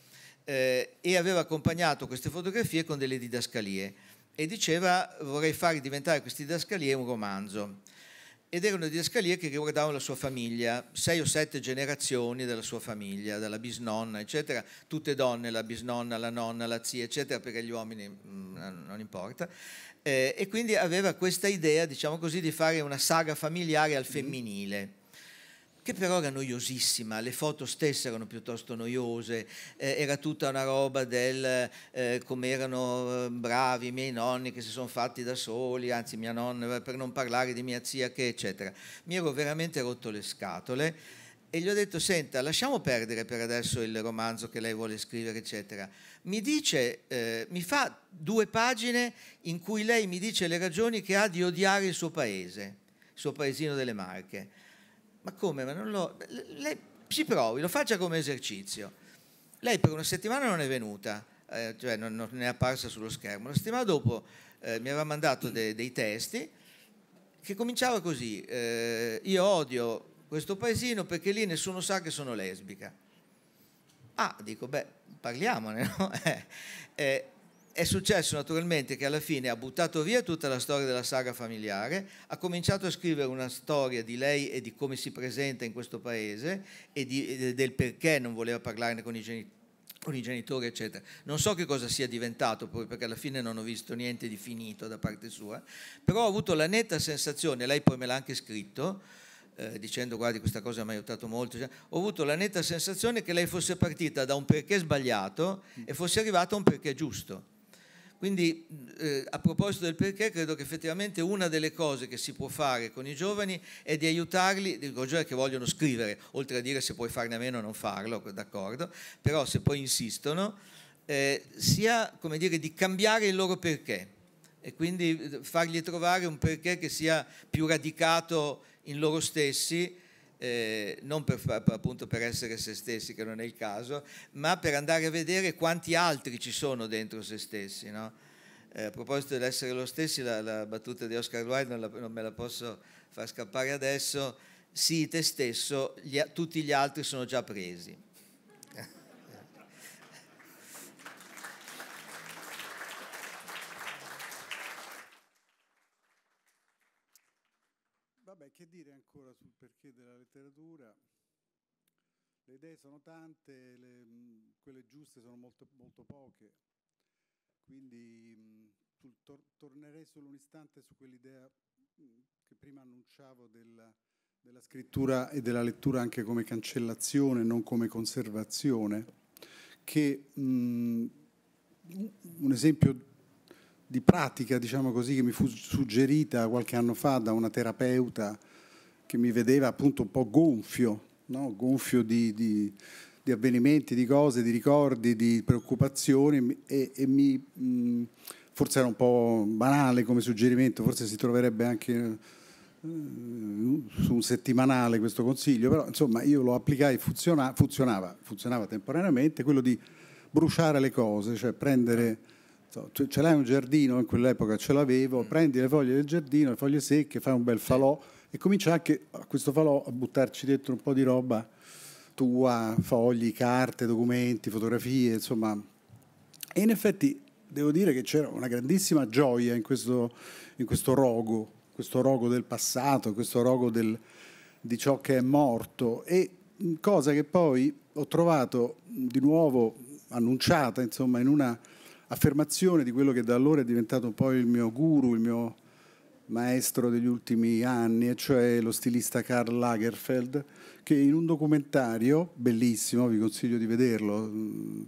eh, e aveva accompagnato queste fotografie con delle didascalie e diceva vorrei far diventare queste didascalie un romanzo. Ed erano didascalie che riguardavano la sua famiglia, sei o sette generazioni della sua famiglia, dalla bisnonna, eccetera, tutte donne, la bisnonna, la nonna, la zia, eccetera, perché gli uomini mh, mm, non importa. Eh, e quindi aveva questa idea, diciamo così, di fare una saga familiare al mm-hmm. femminile che però era noiosissima, le foto stesse erano piuttosto noiose, eh, era tutta una roba del eh, come erano eh, bravi i miei nonni che si sono fatti da soli, anzi mia nonna, eh, per non parlare di mia zia che eccetera. Mi ero veramente rotto le scatole e gli ho detto senta lasciamo perdere per adesso il romanzo che lei vuole scrivere eccetera mi dice eh, mi fa due pagine in cui lei mi dice le ragioni che ha di odiare il suo paese il suo paesino delle Marche ma come? Ma non lo... Lei ci provi, lo faccia come esercizio. Lei per una settimana non è venuta, eh, cioè non, non, è apparsa sullo schermo. La settimana dopo eh, mi aveva mandato de, dei testi che cominciava così, eh, io odio questo paesino perché lì nessuno sa che sono lesbica. Ah, dico, beh, parliamone, no? Eh, eh è successo naturalmente che alla fine ha buttato via tutta la storia della saga familiare, ha cominciato a scrivere una storia di lei e di come si presenta in questo paese e, di, e del perché non voleva parlarne con i genitori con i genitori, eccetera. Non so che cosa sia diventato poi, perché alla fine non ho visto niente di finito da parte sua, però ho avuto la netta sensazione, lei poi me l'ha anche scritto, eh, dicendo guardi questa cosa mi ha aiutato molto, cioè, ho avuto la netta sensazione che lei fosse partita da un perché sbagliato e fosse arrivata a un perché giusto. Quindi eh, a proposito del perché, credo che effettivamente una delle cose che si può fare con i giovani è di aiutarli, dico giovani che vogliono scrivere, oltre a dire se puoi farne a meno o non farlo, d'accordo, però se poi insistono, eh, sia come dire di cambiare il loro perché e quindi eh, fargli trovare un perché che sia più radicato in loro stessi eh, non per, appunto per essere se stessi, che non è il caso, ma per andare a vedere quanti altri ci sono dentro se stessi. No? Eh, a proposito dell'essere lo stessi, la, la, battuta di Oscar Wilde non, la, non, me la posso far scappare adesso, sì, te stesso, gli, tutti gli altri sono già presi. Vabbè, che dire ancora? perché della letteratura le idee sono tante, le, mm, quelle giuste sono molto, molto poche, quindi mm, sul, tor tornerei solo un istante su quell'idea mm, che prima annunciavo della, della scrittura e della lettura anche come cancellazione, non come conservazione, che mh, un esempio di pratica, diciamo così, che mi fu suggerita qualche anno fa da una terapeuta che mi vedeva appunto un po' gonfio, no? gonfio di, di, di, avvenimenti, di cose, di ricordi, di preoccupazioni e, e mi, mh, mm, forse era un po' banale come suggerimento, forse si troverebbe anche eh, su un settimanale questo consiglio, però insomma io lo applicai e funziona, funzionava, funzionava temporaneamente, quello di bruciare le cose, cioè prendere, ce l'hai un giardino, in quell'epoca ce l'avevo, mm. prendi le foglie del giardino, le foglie secche, fai un bel falò, e comincia anche a questo falò a buttarci dentro un po' di roba tua, fogli, carte, documenti, fotografie, insomma. E in effetti devo dire che c'era una grandissima gioia in questo, in questo rogo, questo rogo del passato, questo rogo del, di ciò che è morto e cosa che poi ho trovato di nuovo annunciata insomma in una affermazione di quello che da allora è diventato poi il mio guru, il mio maestro degli ultimi anni, e cioè lo stilista Karl Lagerfeld, che in un documentario bellissimo, vi consiglio di vederlo, mm,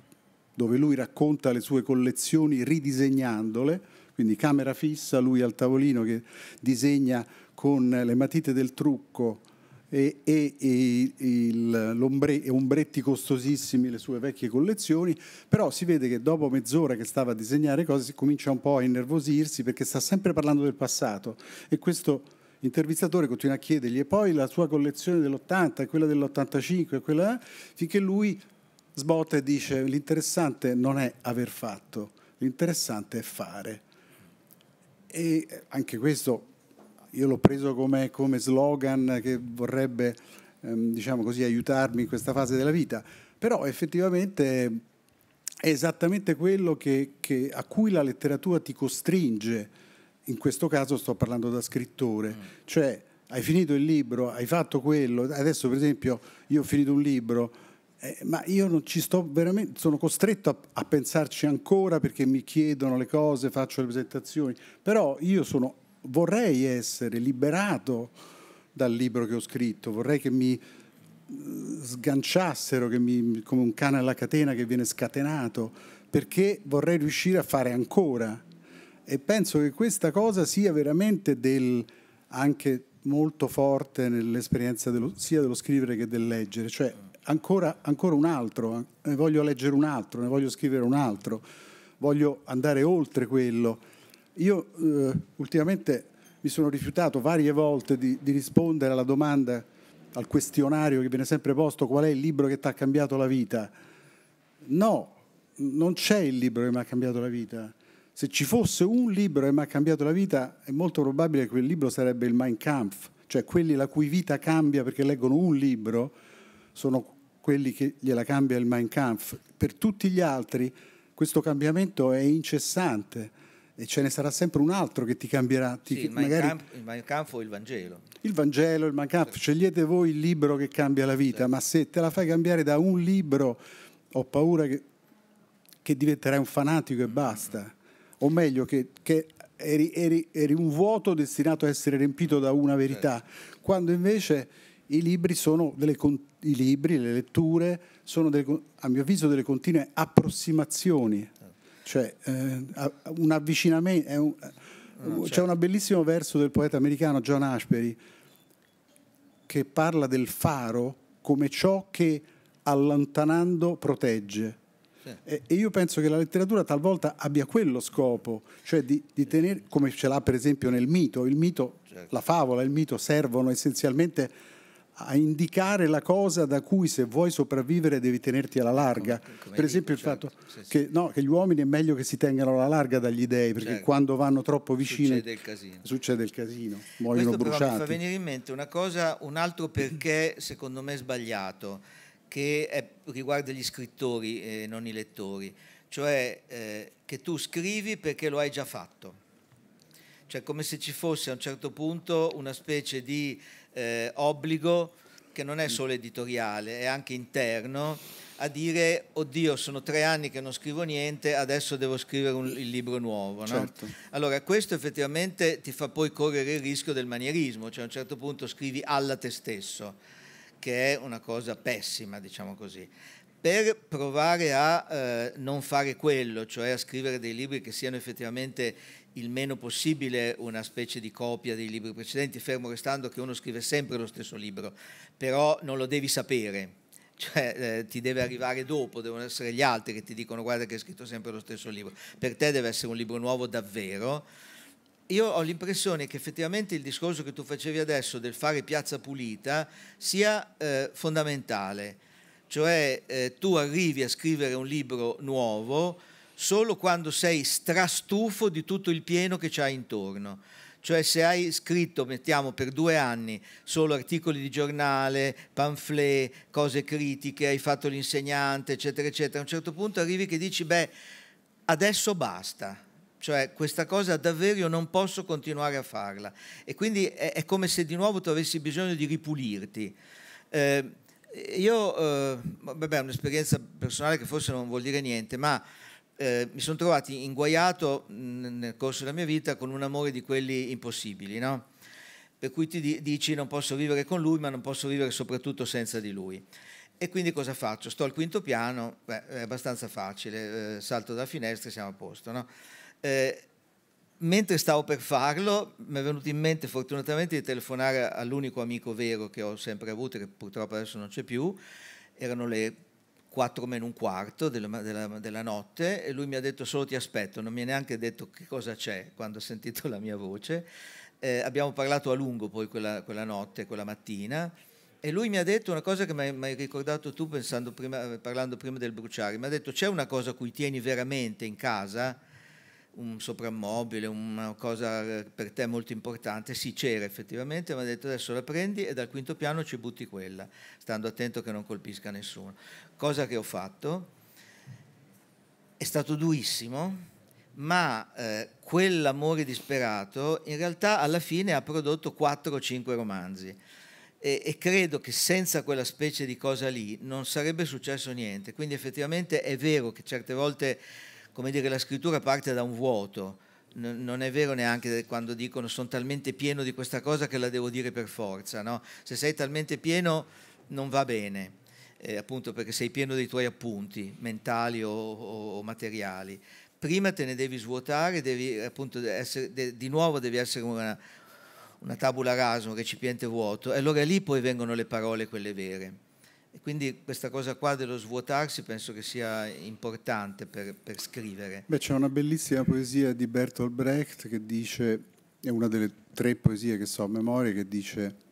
dove lui racconta le sue collezioni ridisegnandole, quindi camera fissa, lui al tavolino che disegna con le matite del trucco e, e, e il, ombre, ombretti costosissimi, le sue vecchie collezioni, però si vede che dopo mezz'ora che stava a disegnare cose si comincia un po' a innervosirsi perché sta sempre parlando del passato e questo intervistatore continua a chiedergli e poi la sua collezione dell'80 e quella dell'85 e quella finché lui sbotta e dice l'interessante non è aver fatto, l'interessante è fare. E anche questo io l'ho preso come, come, slogan che vorrebbe ehm, diciamo così, aiutarmi in questa fase della vita, però effettivamente è esattamente quello che, che a cui la letteratura ti costringe, in questo caso sto parlando da scrittore, mm. cioè hai finito il libro, hai fatto quello, adesso per esempio io ho finito un libro, eh, ma io non ci sto veramente, sono costretto a, a, pensarci ancora perché mi chiedono le cose, faccio le presentazioni, però io sono vorrei essere liberato dal libro che ho scritto, vorrei che mi eh, sganciassero che mi, come un cane alla catena che viene scatenato, perché vorrei riuscire a fare ancora. E penso che questa cosa sia veramente del, anche molto forte nell'esperienza sia dello scrivere che del leggere, cioè ancora, ancora un altro, eh, ne voglio leggere un altro, ne voglio scrivere un altro, voglio andare oltre quello io eh, ultimamente mi sono rifiutato varie volte di, di rispondere alla domanda, al questionario che viene sempre posto, qual è il libro che ti ha cambiato la vita? No, non c'è il libro che mi ha cambiato la vita. Se ci fosse un libro che mi ha cambiato la vita, è molto probabile che quel libro sarebbe il Mein Kampf, cioè quelli la cui vita cambia perché leggono un libro, sono quelli che gliela cambia il Mein Kampf. Per tutti gli altri questo cambiamento è incessante e ce ne sarà sempre un altro che ti cambierà. Ti, sì, il, magari... il Mein Kampf o il Vangelo. Il Vangelo, il Mein Kampf, scegliete voi il libro che cambia la vita, sì. ma se te la fai cambiare da un libro ho paura che, che diventerai un fanatico e basta. Mm-hmm. O meglio, che, che eri, eri, eri, un vuoto destinato a essere riempito da una verità, sì. Certo. quando invece i libri sono delle continuità i libri, le letture sono delle, a mio avviso delle continue approssimazioni cioè, eh, un avvicinamento... Un, ah, no, c'è certo. un bellissimo verso del poeta americano John Ashbery che parla del faro come ciò che allontanando protegge. Sì. E, e, io penso che la letteratura talvolta abbia quello scopo, cioè di, di tenere, come ce l'ha per esempio nel mito, il mito certo. la favola, il mito servono essenzialmente a indicare la cosa da cui se vuoi sopravvivere devi tenerti alla larga. Come, come per esempio dico, il certo, fatto sì, sì. Che, no, che, gli uomini è meglio che si tengano alla larga dagli dèi, perché certo. quando vanno troppo vicini succede il casino, succede il casino muoiono Questo bruciati. mi fa venire in mente una cosa, un altro perché secondo me è sbagliato, che è, riguarda gli scrittori e eh, non i lettori, cioè eh, che tu scrivi perché lo hai già fatto. Cioè come se ci fosse a un certo punto una specie di eh, obbligo che non è solo editoriale, è anche interno, a dire oddio sono tre anni che non scrivo niente, adesso devo scrivere un, il libro nuovo. No? Certo. Allora questo effettivamente ti fa poi correre il rischio del manierismo, cioè a un certo punto scrivi alla te stesso, che è una cosa pessima, diciamo così. Per provare a eh, non fare quello, cioè a scrivere dei libri che siano effettivamente il meno possibile una specie di copia dei libri precedenti, fermo restando che uno scrive sempre lo stesso libro, però non lo devi sapere, cioè eh, ti deve arrivare dopo, devono essere gli altri che ti dicono guarda che hai scritto sempre lo stesso libro, per te deve essere un libro nuovo davvero. Io ho l'impressione che effettivamente il discorso che tu facevi adesso del fare piazza pulita sia eh, fondamentale, cioè eh, tu arrivi a scrivere un libro nuovo, solo quando sei strastufo di tutto il pieno che c'hai intorno. Cioè se hai scritto, mettiamo, per due anni solo articoli di giornale, pamphlet, cose critiche, hai fatto l'insegnante, eccetera, eccetera, a un certo punto arrivi che dici, beh, adesso basta. Cioè questa cosa davvero io non posso continuare a farla. E quindi è, è come se di nuovo tu avessi bisogno di ripulirti. Eh, io, eh, vabbè, è un'esperienza personale che forse non vuol dire niente, ma eh, mi sono trovato inguaiato nel corso della mia vita con un amore di quelli impossibili, no? Per cui ti dici non posso vivere con lui, ma non posso vivere soprattutto senza di lui. E quindi cosa faccio? Sto al quinto piano, beh, è abbastanza facile, eh, salto dalla finestra e siamo a posto. No? Eh, mentre stavo per farlo, mi è venuto in mente fortunatamente di telefonare all'unico amico vero che ho sempre avuto, che purtroppo adesso non c'è più, erano le 4 meno un quarto della, della, della, notte e lui mi ha detto solo ti aspetto, non mi ha neanche detto che cosa c'è quando ha sentito la mia voce. Eh, abbiamo parlato a lungo poi quella, quella, notte, quella mattina e lui mi ha detto una cosa che mi hai ricordato tu prima, parlando prima del bruciare, mi ha detto c'è una cosa a cui tieni veramente in casa? un soprammobile, una cosa eh, per te molto importante, sì c'era effettivamente, mi ha detto adesso la prendi e dal quinto piano ci butti quella, stando attento che non colpisca nessuno. Cosa che ho fatto, è stato durissimo, ma eh, quell'amore disperato in realtà alla fine ha prodotto 4 o 5 romanzi. E, e, credo che senza quella specie di cosa lì non sarebbe successo niente. Quindi effettivamente è vero che certe volte come dire, la scrittura parte da un vuoto. N- non è vero neanche quando dicono sono talmente pieno di questa cosa che la devo dire per forza. No? Se sei talmente pieno non va bene, eh, appunto perché sei pieno dei tuoi appunti mentali o, o, o materiali. Prima te ne devi svuotare, devi, appunto, essere, de- di nuovo devi essere una, una tabula rasa, un recipiente vuoto, e allora lì poi vengono le parole quelle vere quindi questa cosa qua dello svuotarsi penso che sia importante per, per scrivere. Beh, c'è una bellissima poesia di Bertolt Brecht che dice, è una delle tre poesie che so a memoria, che dice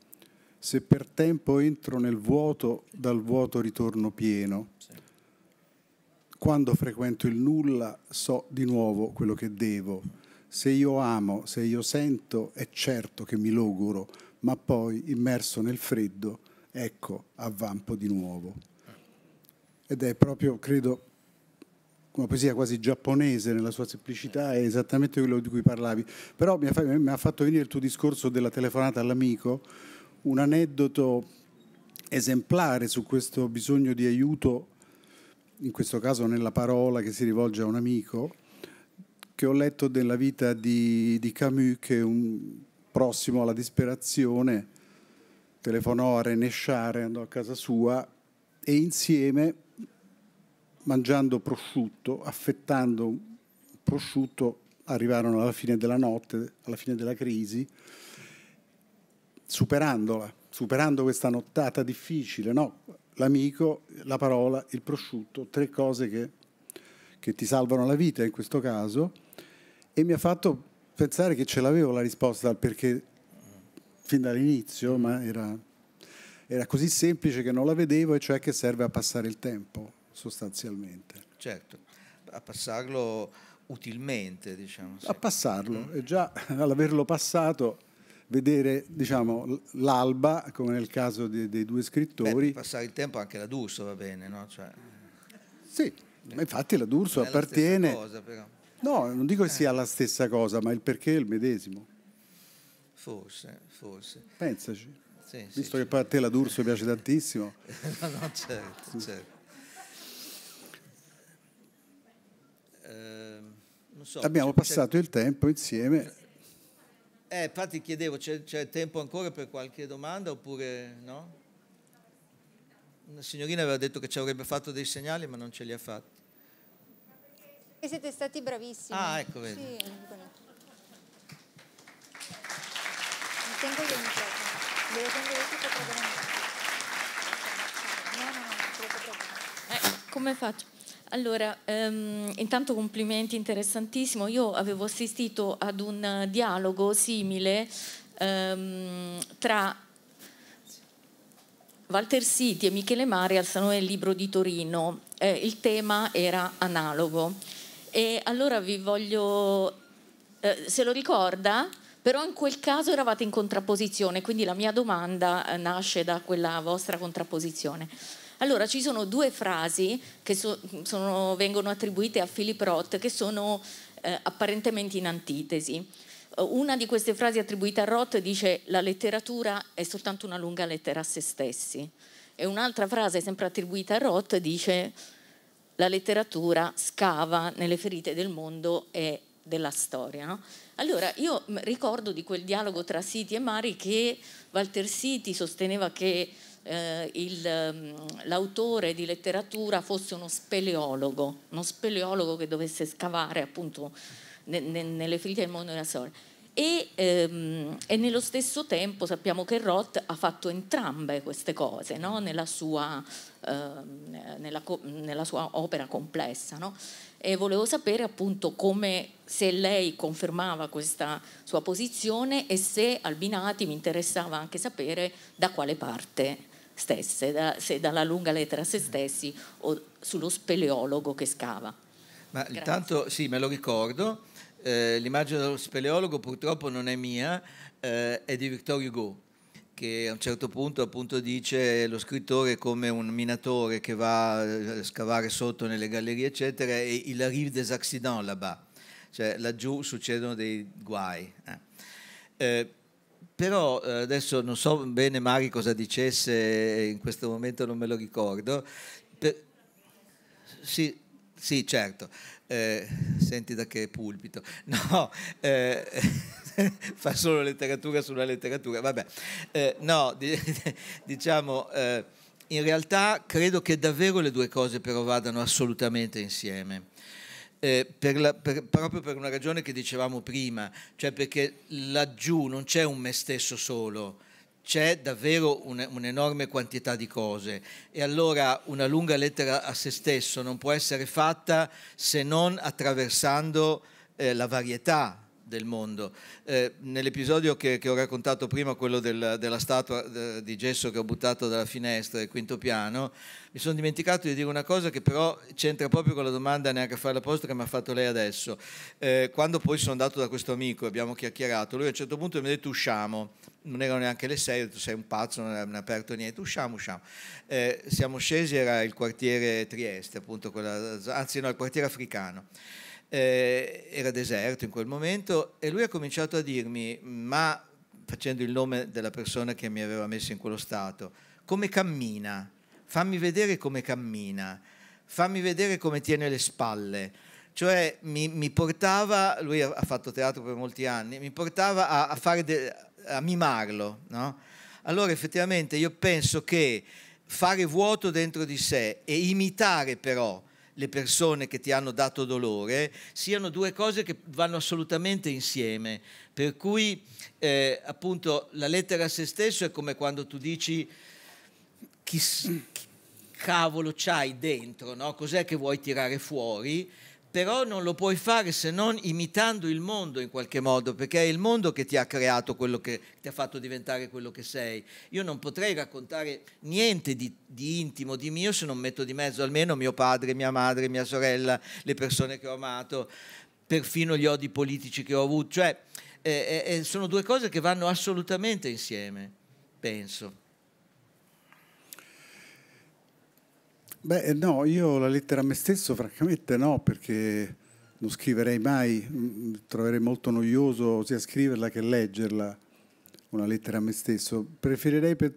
se per tempo entro nel vuoto, dal vuoto ritorno pieno. Sì. Quando frequento il nulla so di nuovo quello che devo. Se io amo, se io sento, è certo che mi logoro, ma poi, immerso nel freddo, ecco avvampo di nuovo. Ed è proprio, credo, una poesia quasi giapponese nella sua semplicità, è esattamente quello di cui parlavi. Però mi ha, fatto venire il tuo discorso della telefonata all'amico, un aneddoto esemplare su questo bisogno di aiuto, in questo caso nella parola che si rivolge a un amico, che ho letto della vita di, di Camus, che è un prossimo alla disperazione telefonò a René Sciare, andò a casa sua e insieme, mangiando prosciutto, affettando prosciutto, arrivarono alla fine della notte, alla fine della crisi, superandola, superando questa nottata difficile, no? L'amico, la parola, il prosciutto, tre cose che, che ti salvano la vita in questo caso, e mi ha fatto pensare che ce l'avevo la risposta al perché fin dall'inizio, ma era, era così semplice che non la vedevo, e cioè che serve a passare il tempo, sostanzialmente. Certo, a passarlo utilmente, diciamo. Sì. A passarlo, mm. e già all'averlo passato vedere diciamo, l'alba, come nel caso dei, dei due scrittori. Beh, passare il tempo anche la D'Urso va bene, no? Cioè... Sì, ma infatti la D'Urso appartiene... È La cosa, però. no, non dico che sia la stessa cosa, ma il perché è il medesimo. Forse, forse. Pensaci. Sì, Visto sì, che poi a te la D'Urso piace tantissimo. no, no, certo, certo. Ehm, so, Abbiamo passato il tempo insieme. Eh, infatti chiedevo, c'è, tempo ancora per qualche domanda oppure no? Una signorina aveva detto che ci avrebbe fatto dei segnali ma non ce li ha fatti. E siete stati bravissimi. Ah, ecco, vedi. Sì. Tengo yo mi plato. Yo tengo ese che No, no, no, te eh, Come faccio? Allora, um, intanto complimenti, interessantissimo. Io avevo assistito ad un dialogo simile um, tra Walter Siti e Michele Mari al Salone del Libro di Torino. Eh, il tema era analogo. E allora vi voglio... Eh, se lo ricorda? però in quel caso eravate in contrapposizione, quindi la mia domanda eh, nasce da quella vostra contrapposizione. Allora, ci sono due frasi che so, sono, vengono attribuite a Philip Roth che sono eh, apparentemente in antitesi. Eh, una di queste frasi attribuite a Roth dice la letteratura è soltanto una lunga lettera a se stessi e un'altra frase sempre attribuita a Roth dice la letteratura scava nelle ferite del mondo e della storia. No? Allora io ricordo di quel dialogo tra Siti e Mari che Walter Siti sosteneva che eh, il, mm, l'autore di letteratura fosse uno speleologo, uno speleologo che dovesse scavare appunto ne, ne, nelle figlie del mondo della storia. E, ehm, e, nello stesso tempo sappiamo che Roth ha fatto entrambe queste cose no? nella, sua, ehm, nella, nella, sua, opera complessa. No? E volevo sapere appunto come se lei confermava questa sua posizione e se Albinati mi interessava anche sapere da quale parte stesse, da, se dalla lunga lettera a se stessi o sullo speleologo che scava. Ma Grazie. intanto sì, me lo ricordo eh, l'immagine dello speleologo purtroppo non è mia, eh, è di Victor Hugo, che a un certo punto appunto dice lo scrittore come un minatore che va a eh, scavare sotto nelle gallerie, eccetera, e il arrive des accidents là-bas, cioè laggiù succedono dei guai. Eh, eh però eh, adesso non so bene Mari cosa dicesse, in questo momento non me lo ricordo. Per... Sì, sì, certo eh, senti da che pulpito, no, eh, fa solo letteratura sulla letteratura, vabbè, eh, no, diciamo, eh, in realtà credo che davvero le due cose però vadano assolutamente insieme. Eh, per la, per, proprio per una ragione che dicevamo prima, cioè perché laggiù non c'è un me stesso solo, c'è davvero un'enorme quantità di cose e allora una lunga lettera a se stesso non può essere fatta se non attraversando eh, la varietà del mondo. Eh, Nell'episodio che, che, ho raccontato prima, quello del, della statua eh, di gesso che ho buttato dalla finestra del quinto piano, mi sono dimenticato di dire una cosa che però c'entra proprio con la domanda neanche a fare la posta che mi ha fatto lei adesso. Eh, quando poi sono andato da questo amico e abbiamo chiacchierato, lui a un certo punto mi ha detto usciamo. Non erano neanche le sei, ho detto sei un pazzo, non è aperto niente, usciamo, usciamo. Eh, siamo scesi, era il quartiere Trieste, appunto, quella, anzi no, il quartiere africano eh, era deserto in quel momento e lui ha cominciato a dirmi, ma facendo il nome della persona che mi aveva messo in quello stato, come cammina, fammi vedere come cammina, fammi vedere come tiene le spalle. Cioè mi, mi portava, lui ha fatto teatro per molti anni, mi portava a, a, fare de, a mimarlo. No? Allora effettivamente io penso che fare vuoto dentro di sé e imitare però le persone che ti hanno dato dolore siano due cose che vanno assolutamente insieme. Per cui eh, appunto la lettera a se stesso è come quando tu dici chi, chi cavolo c'hai dentro, no? cos'è che vuoi tirare fuori? però non lo puoi fare se non imitando il mondo in qualche modo, perché è il mondo che ti ha creato quello che ti ha fatto diventare quello che sei. Io non potrei raccontare niente di, di intimo, di mio, se non metto di mezzo almeno mio padre, mia madre, mia sorella, le persone che ho amato, perfino gli odi politici che ho avuto. Cioè, eh, eh, eh sono due cose che vanno assolutamente insieme, penso. Beh, eh, no, io la lettera a me stesso francamente no, perché non scriverei mai, troverei molto noioso sia scriverla che leggerla, una lettera a me stesso. Preferirei pe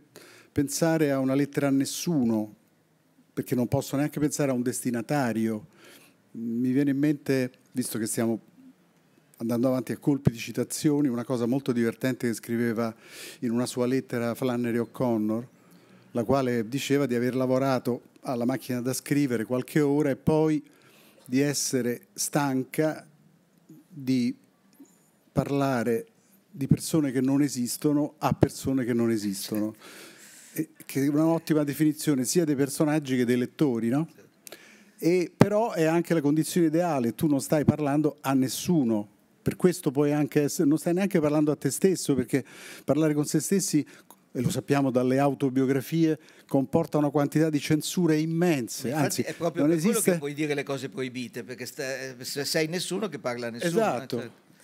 pensare a una lettera a nessuno, perché non posso neanche pensare a un destinatario. Mi viene in mente, visto che stiamo andando avanti a colpi di citazioni, una cosa molto divertente che scriveva in una sua lettera Flannery O'Connor, la quale diceva di aver lavorato alla macchina da scrivere qualche ora e poi di essere stanca di parlare di persone che non esistono a persone che non esistono, che è un'ottima definizione sia dei personaggi che dei lettori, no? E però è anche la condizione ideale, tu non stai parlando a nessuno, per questo puoi anche essere, non stai neanche parlando a te stesso, perché parlare con se stessi e lo sappiamo dalle autobiografie, comporta una quantità di censure immense. Anzi, è proprio non esiste... che puoi dire le cose proibite, perché se sei nessuno che parla a nessuno. Esatto. Eh,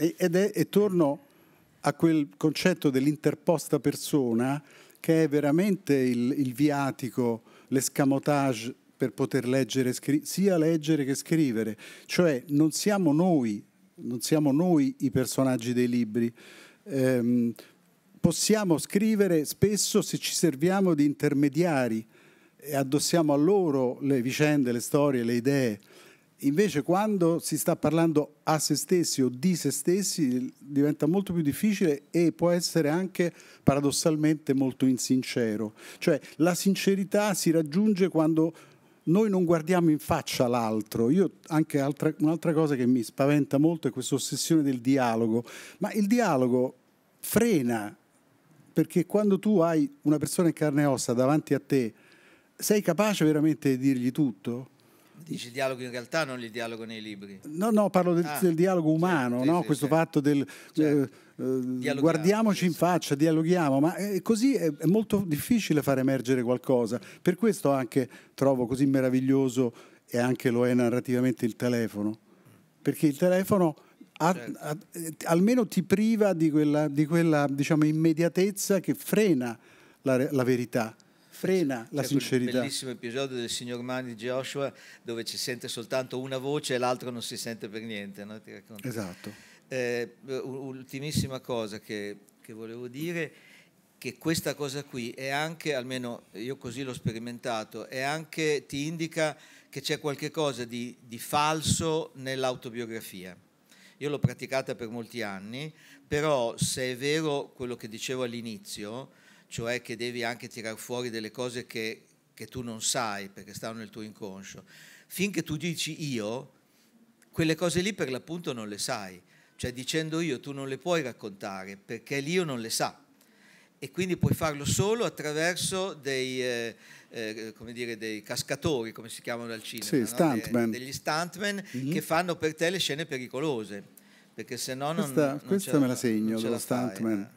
certo. Ed è, e torno a quel concetto dell'interposta persona che è veramente il, il viatico, l'escamotage per poter leggere, sia leggere che scrivere. Cioè non siamo noi, non siamo noi i personaggi dei libri. Ehm, possiamo scrivere spesso se ci serviamo di intermediari e addossiamo a loro le vicende, le storie, le idee. Invece quando si sta parlando a se stessi o di se stessi diventa molto più difficile e può essere anche paradossalmente molto insincero. Cioè la sincerità si raggiunge quando noi non guardiamo in faccia l'altro. Io anche un'altra cosa che mi spaventa molto è questa ossessione del dialogo, ma il dialogo frena perché quando tu hai una persona in carne e ossa davanti a te, sei capace veramente di dirgli tutto? Dici dialogo in realtà, non il dialogo nei libri. No, no, parlo del, ah, del dialogo certo, umano, certo, no? sì, questo certo. fatto del... Certo. Eh, eh guardiamoci in faccia, dialoghiamo, ma è eh, così è, è, molto difficile far emergere qualcosa. Per questo anche trovo così meraviglioso e anche lo è narrativamente il telefono, perché il telefono a, certo. a, almeno ti priva di quella, di quella diciamo, immediatezza che frena la, la verità frena la c'è sincerità. Un bellissimo episodio del signor Mani di Joshua dove ci sente soltanto una voce e l'altro non si sente per niente. No? Esatto. Eh, ultimissima cosa che, che, volevo dire, che questa cosa qui è anche, almeno io così l'ho sperimentato, è anche, ti indica che c'è qualche cosa di, di falso nell'autobiografia io l'ho praticata per molti anni, però se è vero quello che dicevo all'inizio, cioè che devi anche tirare fuori delle cose che, che tu non sai perché stanno nel tuo inconscio, finché tu dici io, quelle cose lì per l'appunto non le sai. Cioè dicendo io tu non le puoi raccontare perché l'io non le sa e quindi puoi farlo solo attraverso dei, eh, eh, come dire, dei cascatori, come si chiamano al cinema, sì, no? stuntman. De, degli stuntman mm-hmm. che fanno per te le scene pericolose, perché se no non... Questa, non questa me la segno, lo stuntman. Eh.